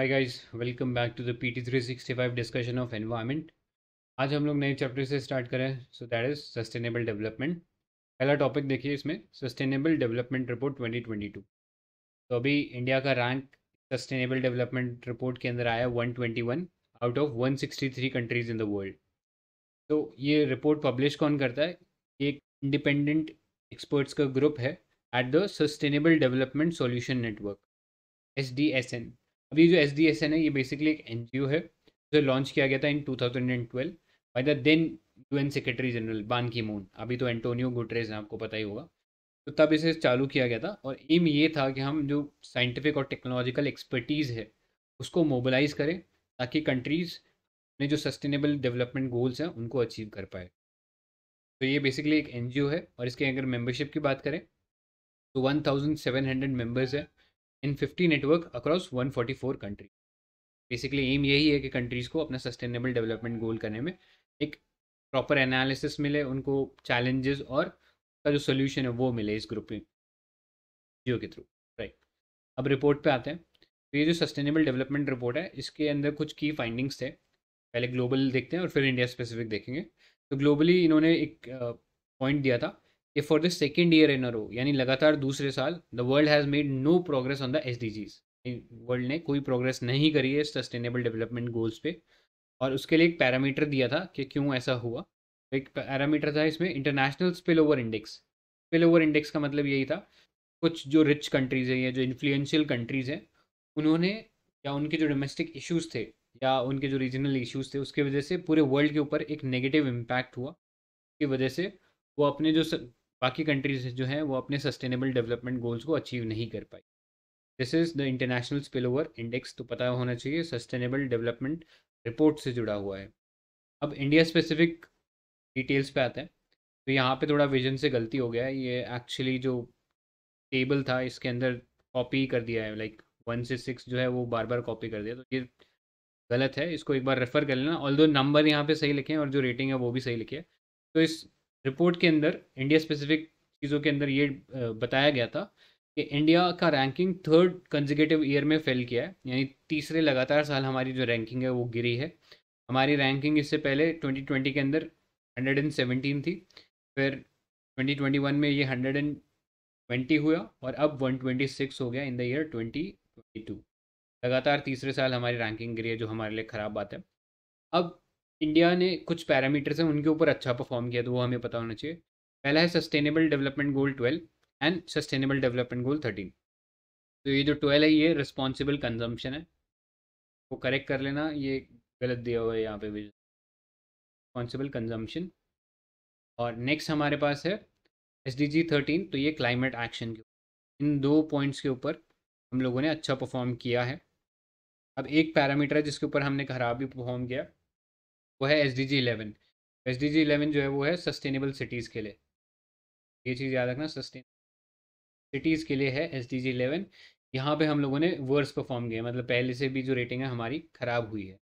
Hi guys welcome back to the PT 365 discussion of environment आज हम लोग नए चैप्टर से स्टार्ट करें so that is sustainable development पहला टॉपिक देखिए इसमें सस्टेनेबल डेवलपमेंट रिपोर्ट 2022 तो अभी इंडिया का रैंक सस्टेनेबल डेवलपमेंट रिपोर्ट के अंदर आया 121 out of 163 countries in the world तो ये रिपोर्ट पब्लिश कौन करता है एक इंडिपेंडेंट एक्सपर्ट्स का ग्रुप है at the sustainable development solution network S D S N अभी जो एस डी एस एन है ये बेसिकली एक एन जी ओ है जो लॉन्च किया गया था in two thousand and twelve by the then U N secretary general Ban Ki moon अभी तो एंटोनियो गुटरेज है आपको पता ही होगा तो तब इसे चालू किया गया था और एम ये था कि हम जो साइंटिफिक और टेक्नोलॉजिकल एक्सपर्टीज़ है उसको मोबिलाइज करें ताकि कंट्रीज़ अपने जो सस्टेनेबल डेवलपमेंट गोल्स हैं उनको अचीव कर पाए तो ये बेसिकली एक एन है और इसके अगर मेम्बरशिप की बात करें तो one thousand seven hundred members हैं in fifty network across one forty four country basically um यही है कि कंट्रीज़ को अपना सस्टेनेबल डेवलपमेंट गोल करने में एक प्रॉपर एनालिसिस मिले उनको चैलेंजेस और उसका जो सोल्यूशन है वो मिले इस ग्रुप में जियो के थ्रू राइट अब रिपोर्ट पे आते हैं तो ये जो सस्टेनेबल डेवलपमेंट रिपोर्ट है इसके अंदर कुछ की फाइंडिंग्स थे पहले ग्लोबल देखते हैं और फिर इंडिया स्पेसिफिक देखेंगे तो ग्लोबली इन्होंने एक पॉइंट दिया था कि for the second year in a row यानी लगातार दूसरे साल the world has made no progress on the S D Gs world ने कोई प्रोग्रेस नहीं करी है सस्टेनेबल डेवलपमेंट गोल्स पे और उसके लिए एक पैरामीटर दिया था कि क्यों ऐसा हुआ एक पैरामीटर था इसमें international spill over index spill over index का मतलब यही था कुछ जो रिच कंट्रीज़ हैं या जो इन्फ्लुएंशियल कंट्रीज़ हैं उन्होंने या उनके जो डोमेस्टिक इशूज़ थे या उनके जो रीजनल इशूज थे उसके वजह से पूरे वर्ल्ड के ऊपर एक नेगेटिव इम्पैक्ट हुआ की वजह से वो अपने जो बाकी कंट्रीज जो हैं वो अपने सस्टेनेबल डेवलपमेंट गोल्स को अचीव नहीं कर पाई this is the international spill over index तो पता होना चाहिए सस्टेनेबल डेवलपमेंट रिपोर्ट से जुड़ा हुआ है अब इंडिया स्पेसिफिक डिटेल्स पे आते हैं तो यहाँ पे थोड़ा विजन से गलती हो गया है ये एक्चुअली जो टेबल था इसके अंदर कॉपी कर दिया है लाइक वन से सिक्स जो है वो बार बार कॉपी कर दिया तो ये गलत है इसको एक बार रेफ़र कर लेना ऑल दो नंबर यहाँ पे सही लिखे हैं और जो रेटिंग है वो भी सही लिखी है तो इस रिपोर्ट के अंदर इंडिया स्पेसिफिक चीज़ों के अंदर ये बताया गया था कि इंडिया का रैंकिंग थर्ड कंजिकेटिव ईयर में फेल किया है यानी तीसरे लगातार साल हमारी जो रैंकिंग है वो गिरी है हमारी रैंकिंग इससे पहले 2020 के अंदर 117 थी फिर 2021 में ये 120 हुआ और अब 126 हो गया इन द ईयर 2022 लगातार तीसरे साल हमारी रैंकिंग गिरी है जो हमारे लिए ख़राब बात है अब इंडिया ने कुछ पैरामीटर्स हैं उनके ऊपर अच्छा परफॉर्म किया तो वो हमें पता होना चाहिए पहला है sustainable development goal twelve and sustainable development goal thirteen तो ये जो ट्वेल्व है ये रिस्पॉन्सिबल कंजम्पशन है वो करेक्ट कर लेना ये गलत दिया हुआ है यहाँ पे भी रिस्पॉन्सिबल कंजम्पशन और नेक्स्ट हमारे पास है एस डी जी थर्टीन तो ये क्लाइमेट एक्शन के इन दो पॉइंट्स के ऊपर हम लोगों ने अच्छा परफॉर्म किया है अब एक पैरामीटर है जिसके ऊपर हमने खराब भी परफॉर्म किया वो है S D G eleven S D G eleven जो है वो है सस्टेनेबल सिटीज़ के लिए ये चीज़ याद रखना सस्टेन सिटीज़ के लिए है एस डी जी इलेवन यहाँ पर हम लोगों ने वर्स परफॉर्म किया मतलब पहले से भी जो रेटिंग है हमारी ख़राब हुई है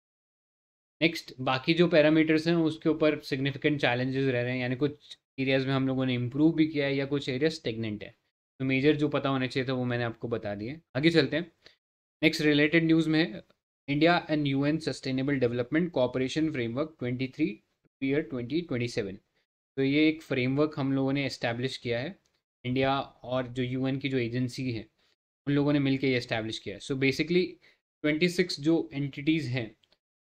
नेक्स्ट बाकी जो पैरामीटर्स हैं उसके ऊपर सिग्निफिकेंट चैलेंजेस रह रहे हैं यानी कुछ एरियाज़ में हम लोगों ने इम्प्रूव भी किया है या कुछ एरिया स्टेगनेंट है तो मेजर जो पता होने चाहिए था वो मैंने आपको बता दिए आगे चलते हैं नेक्स्ट रिलेटेड न्यूज़ में an sustainable development Sustainable framework twenty three 23 year 2027 तो ये एक फ्रेमवर्क हम लोगों ने इस्टेब्लिश किया है इंडिया और जो यूएन की जो एजेंसी है उन लोगों ने मिलकर ये इस्टेब्लिश किया है सो बेसिकली 26 जो एंटिटीज़ हैं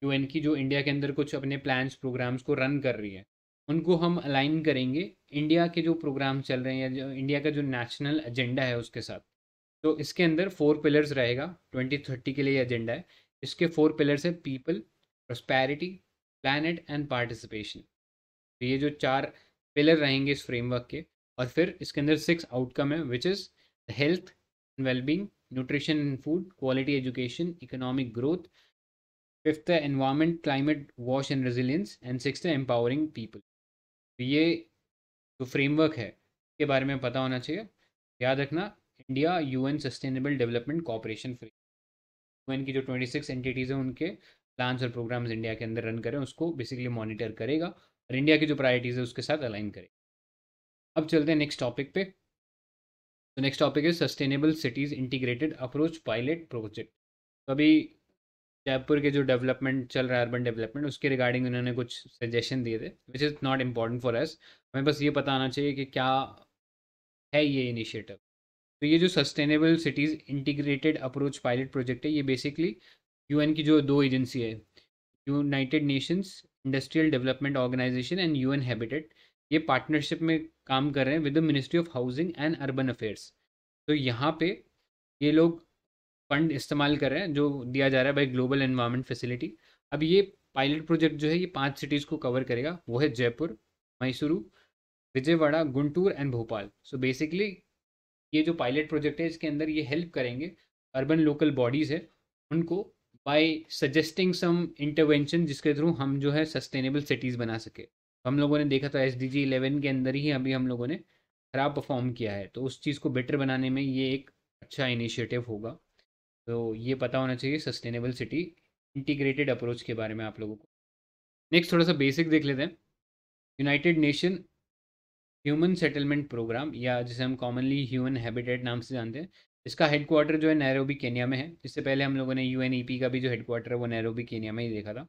यूएन की जो इंडिया के अंदर कुछ अपने प्लान्स प्रोग्राम्स को रन कर रही है उनको हम अलाइन करेंगे इंडिया के जो प्रोग्राम चल रहे हैं या जो इंडिया का जो नेशनल एजेंडा है उसके साथ तो इसके अंदर फोर पिलर्स रहेगा ट्वेंटी थर्टी के लिए एजेंडा है इसके फोर पिलर्स हैं people prosperity planet and participation तो ये जो चार पिलर रहेंगे इस फ्रेमवर्क के और फिर इसके अंदर सिक्स आउटकम है which is health and wellbeing nutrition and food quality education economic growth fifth है environment climate wash and resilience and six है एम्पावरिंग पीपल तो ये जो फ्रेमवर्क है इसके बारे में पता होना चाहिए याद रखना India UN sustainable development cooperation frame वो इनकी जो ट्वेंटी सिक्स एंटिटीज़ हैं उनके प्लान्स और प्रोग्राम्स इंडिया के अंदर रन करें उसको बेसिकली मॉनिटर करेगा और इंडिया की जो प्रायरिटीज़ है उसके साथ अलाइन करेगा अब चलते हैं नेक्स्ट टॉपिक पे तो नेक्स्ट टॉपिक है sustainable cities integrated approach pilot project तो अभी जयपुर के जो डेवलपमेंट चल रहा है अर्बन डेवलपमेंट उसके रिगार्डिंग उन्होंने कुछ सजेशन दिए थे which is not important for us हमें बस ये पता आना चाहिए कि क्या है ये इनिशिएटिव तो ये जो sustainable cities integrated approach pilot project है ये बेसिकली यूएन की जो दो एजेंसी है United Nations Industrial Development Organization and UN Habitat ये पार्टनरशिप में काम कर रहे हैं with the Ministry of Housing and Urban Affairs तो यहाँ पे ये लोग फंड इस्तेमाल कर रहे हैं जो दिया जा रहा है बाई ग्लोबल एनवायरमेंट फैसिलिटी अब ये पायलट प्रोजेक्ट जो है ये पांच सिटीज़ को कवर करेगा वो है Jaipur Mysuru Vijayawada Guntur and Bhopal so basically ये जो पायलट प्रोजेक्ट है इसके अंदर ये हेल्प करेंगे अर्बन लोकल बॉडीज़ है उनको बाय सजेस्टिंग सम इंटरवेंशन जिसके थ्रू हम जो है सस्टेनेबल सिटीज़ बना सके तो हम लोगों ने देखा था एस डी जी इलेवन के अंदर ही अभी हम लोगों ने ख़राब परफॉर्म किया है तो उस चीज़ को बेटर बनाने में ये एक अच्छा इनिशिएटिव होगा तो ये पता होना चाहिए सस्टेनेबल सिटी इंटीग्रेटेड अप्रोच के बारे में आप लोगों को नेक्स्ट थोड़ा सा बेसिक देख लेते हैं United Nation Human Settlement Programme या जिसे हम कॉमनली ह्यूमन हैबिटेट नाम से जानते हैं इसका हेडक्वार्टर जो है नैरोबी केनिया में है इससे पहले हम लोगों ने यू का भी जो हेडक्वार्टर है वो नैरोबी केनिया में ही देखा था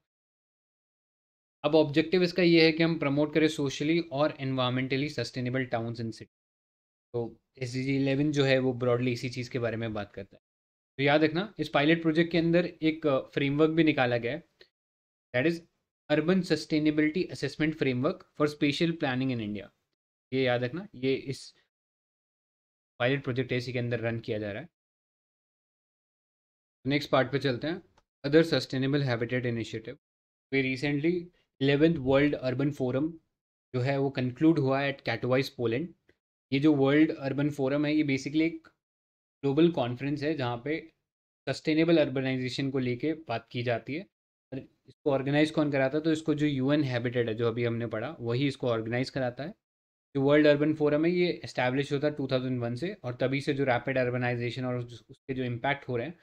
अब ऑब्जेक्टिव इसका ये है कि हम प्रमोट करें सोशली और environmentally sustainable towns in city तो एस डी इलेवन जो है वो ब्रॉडली इसी चीज़ के बारे में बात करता है तो याद रखना इस पायलट प्रोजेक्ट के अंदर एक फ्रेमवर्क भी निकाला गया है that is urban sustainability assessment framework for spatial planning in India ये याद रखना ये इस पायलट प्रोजेक्ट एसी के अंदर रन किया जा रहा है नेक्स्ट पार्ट पे चलते हैं other sustainable habitat initiative we recently eleventh World Urban Forum जो है वो कंक्लूड हुआ है एट कैटोवाइस पोलैंड ये जो वर्ल्ड अर्बन फोरम है ये बेसिकली एक ग्लोबल कॉन्फ्रेंस है जहाँ पे सस्टेनेबल अर्बनाइजेशन को लेके बात की जाती है और इसको ऑर्गेनाइज कौन कराता है तो इसको जो यूएन हैबिटेट है जो अभी हमने पढ़ा वही इसको ऑर्गेनाइज कराता है जो वर्ल्ड अर्बन फोरम है ये इस्टेब्लिश होता है वन से और तभी से जो रैपिड अर्बनाइजेशन और उसके जो इम्पैक्ट हो रहे हैं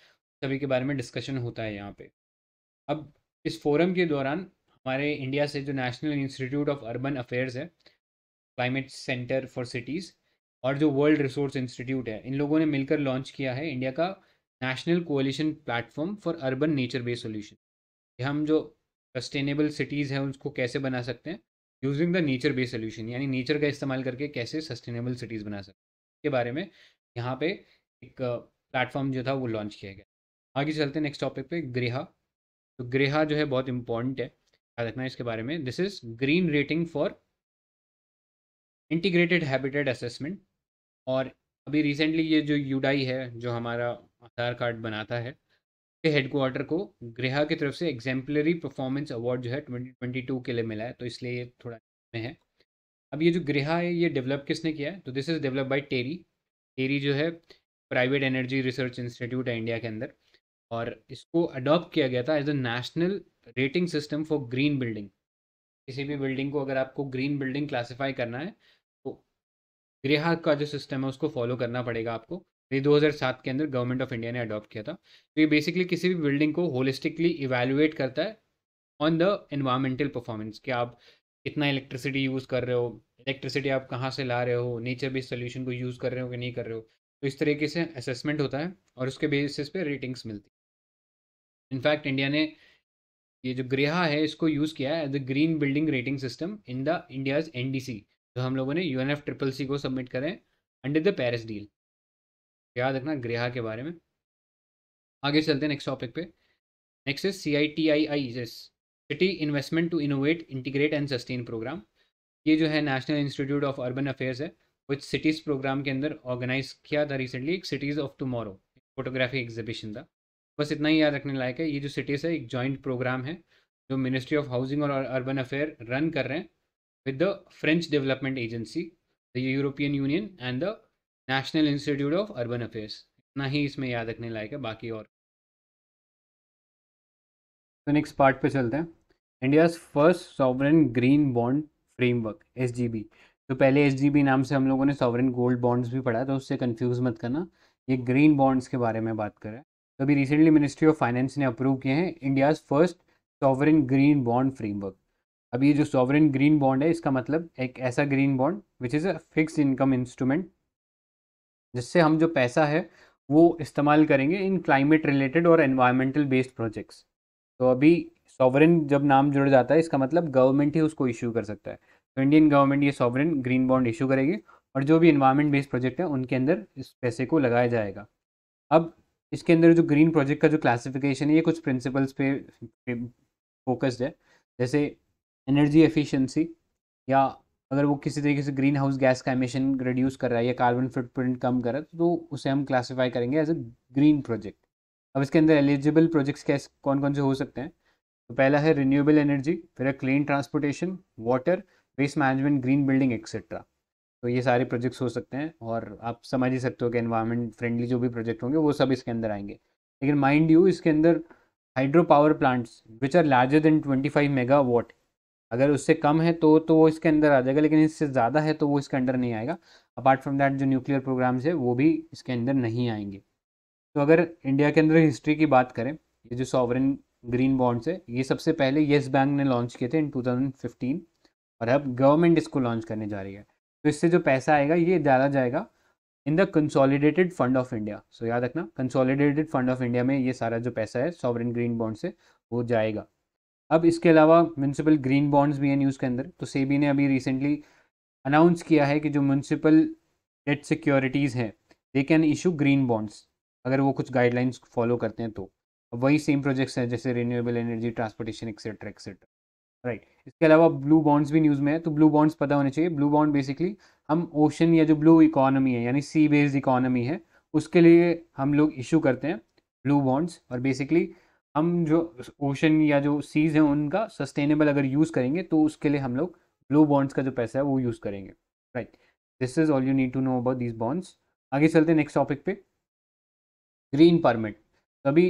सभी के बारे में डिस्कशन होता है यहाँ पे अब इस फोरम के दौरान हमारे इंडिया से जो National Institute of Urban Affairs है क्लाइमेट सेंटर फॉर सिटीज़ और जो वर्ल्ड रिसोर्स इंस्टीट्यूट है इन लोगों ने मिलकर लॉन्च किया है इंडिया का National Coalition Platform for Urban Nature based Solution हम जो सस्टेनेबल सिटीज़ हैं उसको कैसे बना सकते हैं using the nature based solution यानी नेचर का इस्तेमाल करके कैसे सस्टेनेबल सिटीज़ बना सकते के बारे में यहाँ पे एक प्लेटफॉर्म जो था वो लॉन्च किया गया आगे चलते हैं नेक्स्ट टॉपिक पे ग्रेहा तो ग्रेहा जो है बहुत इंपॉर्टेंट है याद रखना इसके बारे में this is Green Rating for Integrated Habitat Assessment और अभी रिसेंटली ये जो यूडाई है जो हमारा आधार कार्ड बनाता है के हेडक्वार्टर को गृह की तरफ से एग्जाम्पलरी परफॉर्मेंस अवार्ड जो है 2022 के लिए मिला है तो इसलिए ये थोड़ा में है अब ये जो गृह है ये डेवलप किसने किया है तो this is develop by TERI TERI जो है प्राइवेट एनर्जी रिसर्च इंस्टीट्यूट है इंडिया के अंदर और इसको अडॉप्ट किया गया था as a national rating system for green building किसी भी बिल्डिंग को अगर आपको ग्रीन बिल्डिंग क्लासीफाई करना है तो गृह का जो सिस्टम है उसको फॉलो करना पड़ेगा आपको ये 2007 के अंदर गवर्नमेंट ऑफ इंडिया ने अडॉप्ट किया था तो ये बेसिकली किसी भी बिल्डिंग को होलिस्टिकली इवेलुएट करता है ऑन द इन्वायरमेंटल परफॉर्मेंस कि आप कितना इलेक्ट्रिसिटी यूज़ कर रहे हो इलेक्ट्रिसिटी आप कहाँ से ला रहे हो नेचर बेस्ड सोल्यूशन को यूज़ कर रहे हो कि नहीं कर रहे हो तो इस तरीके से असेसमेंट होता है और उसके बेसिस पे रेटिंग्स मिलती है इनफैक्ट इंडिया ने ये जो ग्रेहा है इसको यूज़ किया है the green building rating system in the India's एन जो हम लोगों ने U N F triple C को सबमिट करें अंडर द पेरिस डील याद रखना ग्रह के बारे में आगे चलते हैं नेक्स्ट टॉपिक पे next is C I T I I जिस city investment to innovate integrate and sustain programme ये जो है National Institute of Urban Affairs है कुछ सिटीज़ प्रोग्राम के अंदर ऑर्गेनाइज किया था रिसेंटली एक Cities of Tomorrow photography exhibition था बस इतना ही याद रखने लायक है ये जो सिटीज़ है एक जॉइंट प्रोग्राम है जो मिनिस्ट्री ऑफ हाउसिंग और अर्बन अफेयर रन कर रहे हैं with the French Development Agency the European Union and the National Institute of Urban Affairs इतना ही इसमें याद रखने लायक है बाकी और तो नेक्स्ट पार्ट पे चलते हैं India's first sovereign green bond framework एस तो पहले एस नाम से हम लोगों ने सॉवरन गोल्ड बॉन्ड्स भी पढ़ा तो उससे कन्फ्यूज़ मत करना ये ग्रीन बॉन्ड्स के बारे में बात करें तो अभी रिसेंटली मिनिस्ट्री ऑफ फाइनेंस ने अप्रूव किए हैं India's first sovereign green bond framework अब ये जो सॉवरन ग्रीन बॉन्ड है इसका मतलब एक ऐसा green bond which is a fix income instrument जिससे हम जो पैसा है वो इस्तेमाल करेंगे इन क्लाइमेट रिलेटेड और एनवायरमेंटल बेस्ड प्रोजेक्ट्स तो अभी सॉवरन जब नाम जुड़ जाता है इसका मतलब गवर्नमेंट ही उसको इशू कर सकता है तो इंडियन गवर्नमेंट ये सॉवरन ग्रीन बॉन्ड इशू करेगी और जो भी इन्वायरमेंट बेस्ड प्रोजेक्ट है उनके अंदर इस पैसे को लगाया जाएगा अब इसके अंदर जो ग्रीन प्रोजेक्ट का जो क्लासिफिकेशन है ये कुछ प्रिंसिपल्स पे, फोकस्ड है जैसे एनर्जी एफिशिएंसी या अगर वो किसी तरीके से ग्रीन हाउस गैस का एमिशन रिड्यूस कर रहा है या कार्बन फुटप्रिंट कम कर रहा है तो उसे हम क्लासीफाई करेंगे एज अ ग्रीन प्रोजेक्ट अब इसके अंदर एलिजिबल प्रोजेक्ट्स कैसे कौन कौन से हो सकते हैं तो पहला है रिन्यूएबल एनर्जी फिर है clean transportation water waste management green building etcetera तो ये सारे प्रोजेक्ट्स हो सकते हैं और आप समझ ही सकते हो कि एनवायरमेंट फ्रेंडली जो भी प्रोजेक्ट होंगे वो सब इसके अंदर आएंगे लेकिन माइंड यू इसके अंदर hydro power plants which are larger than twenty five megawatt अगर उससे कम है तो तो वो इसके अंदर आ जाएगा लेकिन इससे ज़्यादा है तो वो इसके अंदर नहीं आएगा अपार्ट फ्रॉम दैट जो न्यूक्लियर प्रोग्राम्स है वो भी इसके अंदर नहीं आएंगे तो अगर इंडिया के अंदर हिस्ट्री की बात करें ये जो सॉवरन ग्रीन बॉन्ड्स है ये सबसे पहले येस बैंक ने लॉन्च किए थे इन टू और अब गवर्नमेंट इसको लॉन्च करने जा रही है तो इससे जो पैसा आएगा ये डाला जाएगा in the Consolidated Fund of India so याद रखना कंसोलिडेटेड फंड ऑफ इंडिया में ये सारा जो पैसा है सॉवरन ग्रीन बॉन्ड से वो जाएगा अब इसके अलावा म्यूनसिपल ग्रीन बॉन्ड्स भी हैं न्यूज़ के अंदर तो सेबी ने अभी रिसेंटली अनाउंस किया है कि जो म्यूनसिपल डेट सिक्योरिटीज़ हैं they can issue green bonds अगर वो कुछ गाइडलाइंस फॉलो करते हैं तो अब वही सेम प्रोजेक्ट्स हैं जैसे renewable energy transportation etcetera etcetera right इसके अलावा ब्लू बॉन्ड्स भी न्यूज़ में है तो ब्लू बॉन्ड्स पता होने चाहिए ब्लू बॉन्ड बेसिकली हम ओशन या जो ब्लू इकोनॉमी है यानी सी बेस्ड इकोनॉमी है उसके लिए हम लोग इशू करते हैं ब्लू बॉन्ड्स और बेसिकली हम जो ओशन या जो सीज़ हैं उनका सस्टेनेबल अगर यूज़ करेंगे तो उसके लिए हम लोग ब्लू बॉन्ड्स का जो पैसा है वो यूज़ करेंगे right this is all you need to know about this bonds आगे चलते हैं नेक्स्ट टॉपिक पे ग्रीन परमिट अभी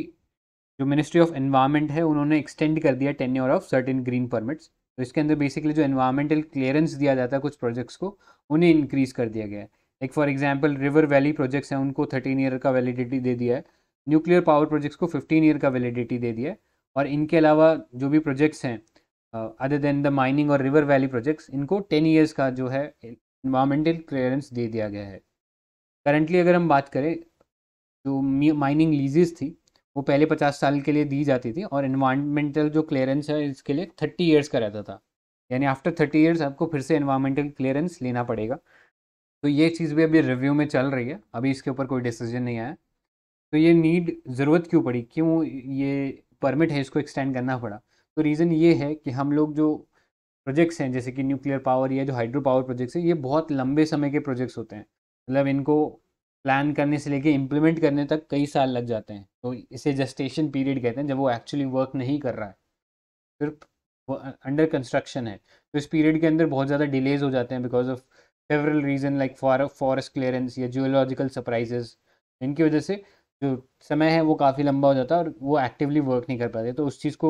जो मिनिस्ट्री ऑफ एनवायरमेंट है उन्होंने एक्सटेंड कर दिया ten of certain green permits तो इसके अंदर बेसिकली जो एनवायरमेंटल क्लियरेंस दिया जाता है कुछ प्रोजेक्ट्स को उन्हें इंक्रीज़ कर दिया गया है एक for example river valley projects हैं उनको थर्टीन ईयर का वैलिडिटी दे दिया है न्यूक्लियर पावर प्रोजेक्ट्स को 15 ईयर का वैलिडिटी दे दिया है और इनके अलावा जो भी प्रोजेक्ट्स हैं अदर देन द माइनिंग और रिवर वैली प्रोजेक्ट्स इनको टेन ईयर्स का जो है इन्वायरमेंटल क्लियरेंस दे दिया गया है करंटली अगर हम बात करें जो माइनिंग लीजेज थी वो पहले पचास साल के लिए दी जाती थी और इन्वामेंटल जो क्लियरेंस है इसके लिए थर्टी ईयर्स का रहता था यानी आफ्टर थर्टी ईयर्स आपको फिर से इन्वायरमेंटल क्लियरेंस लेना पड़ेगा तो ये चीज़ भी अभी रिव्यू में चल रही है अभी इसके ऊपर कोई डिसीजन नहीं आया तो ये नीड ज़रूरत क्यों पड़ी क्यों ये परमिट है इसको एक्सटेंड करना पड़ा तो रीज़न ये है कि हम लोग जो प्रोजेक्ट्स हैं जैसे कि न्यूक्लियर पावर या जो हाइड्रो पावर प्रोजेक्ट्स हैं ये बहुत लंबे समय के प्रोजेक्ट्स होते हैं मतलब इनको प्लान करने से लेके इम्प्लीमेंट करने तक कई साल लग जाते हैं तो इसे जस्टेशन पीरियड कहते हैं जब वो एक्चुअली वर्क नहीं कर रहा है सिर्फ अंडर कंस्ट्रक्शन है तो इस पीरियड के अंदर बहुत ज़्यादा डिलेज हो जाते हैं because of several reason like forest clearance या जियोलॉजिकल सरप्राइजेज इनकी वजह से जो समय है वो काफ़ी लंबा हो जाता है और वो एक्टिवली वर्क नहीं कर पाते तो उस चीज़ को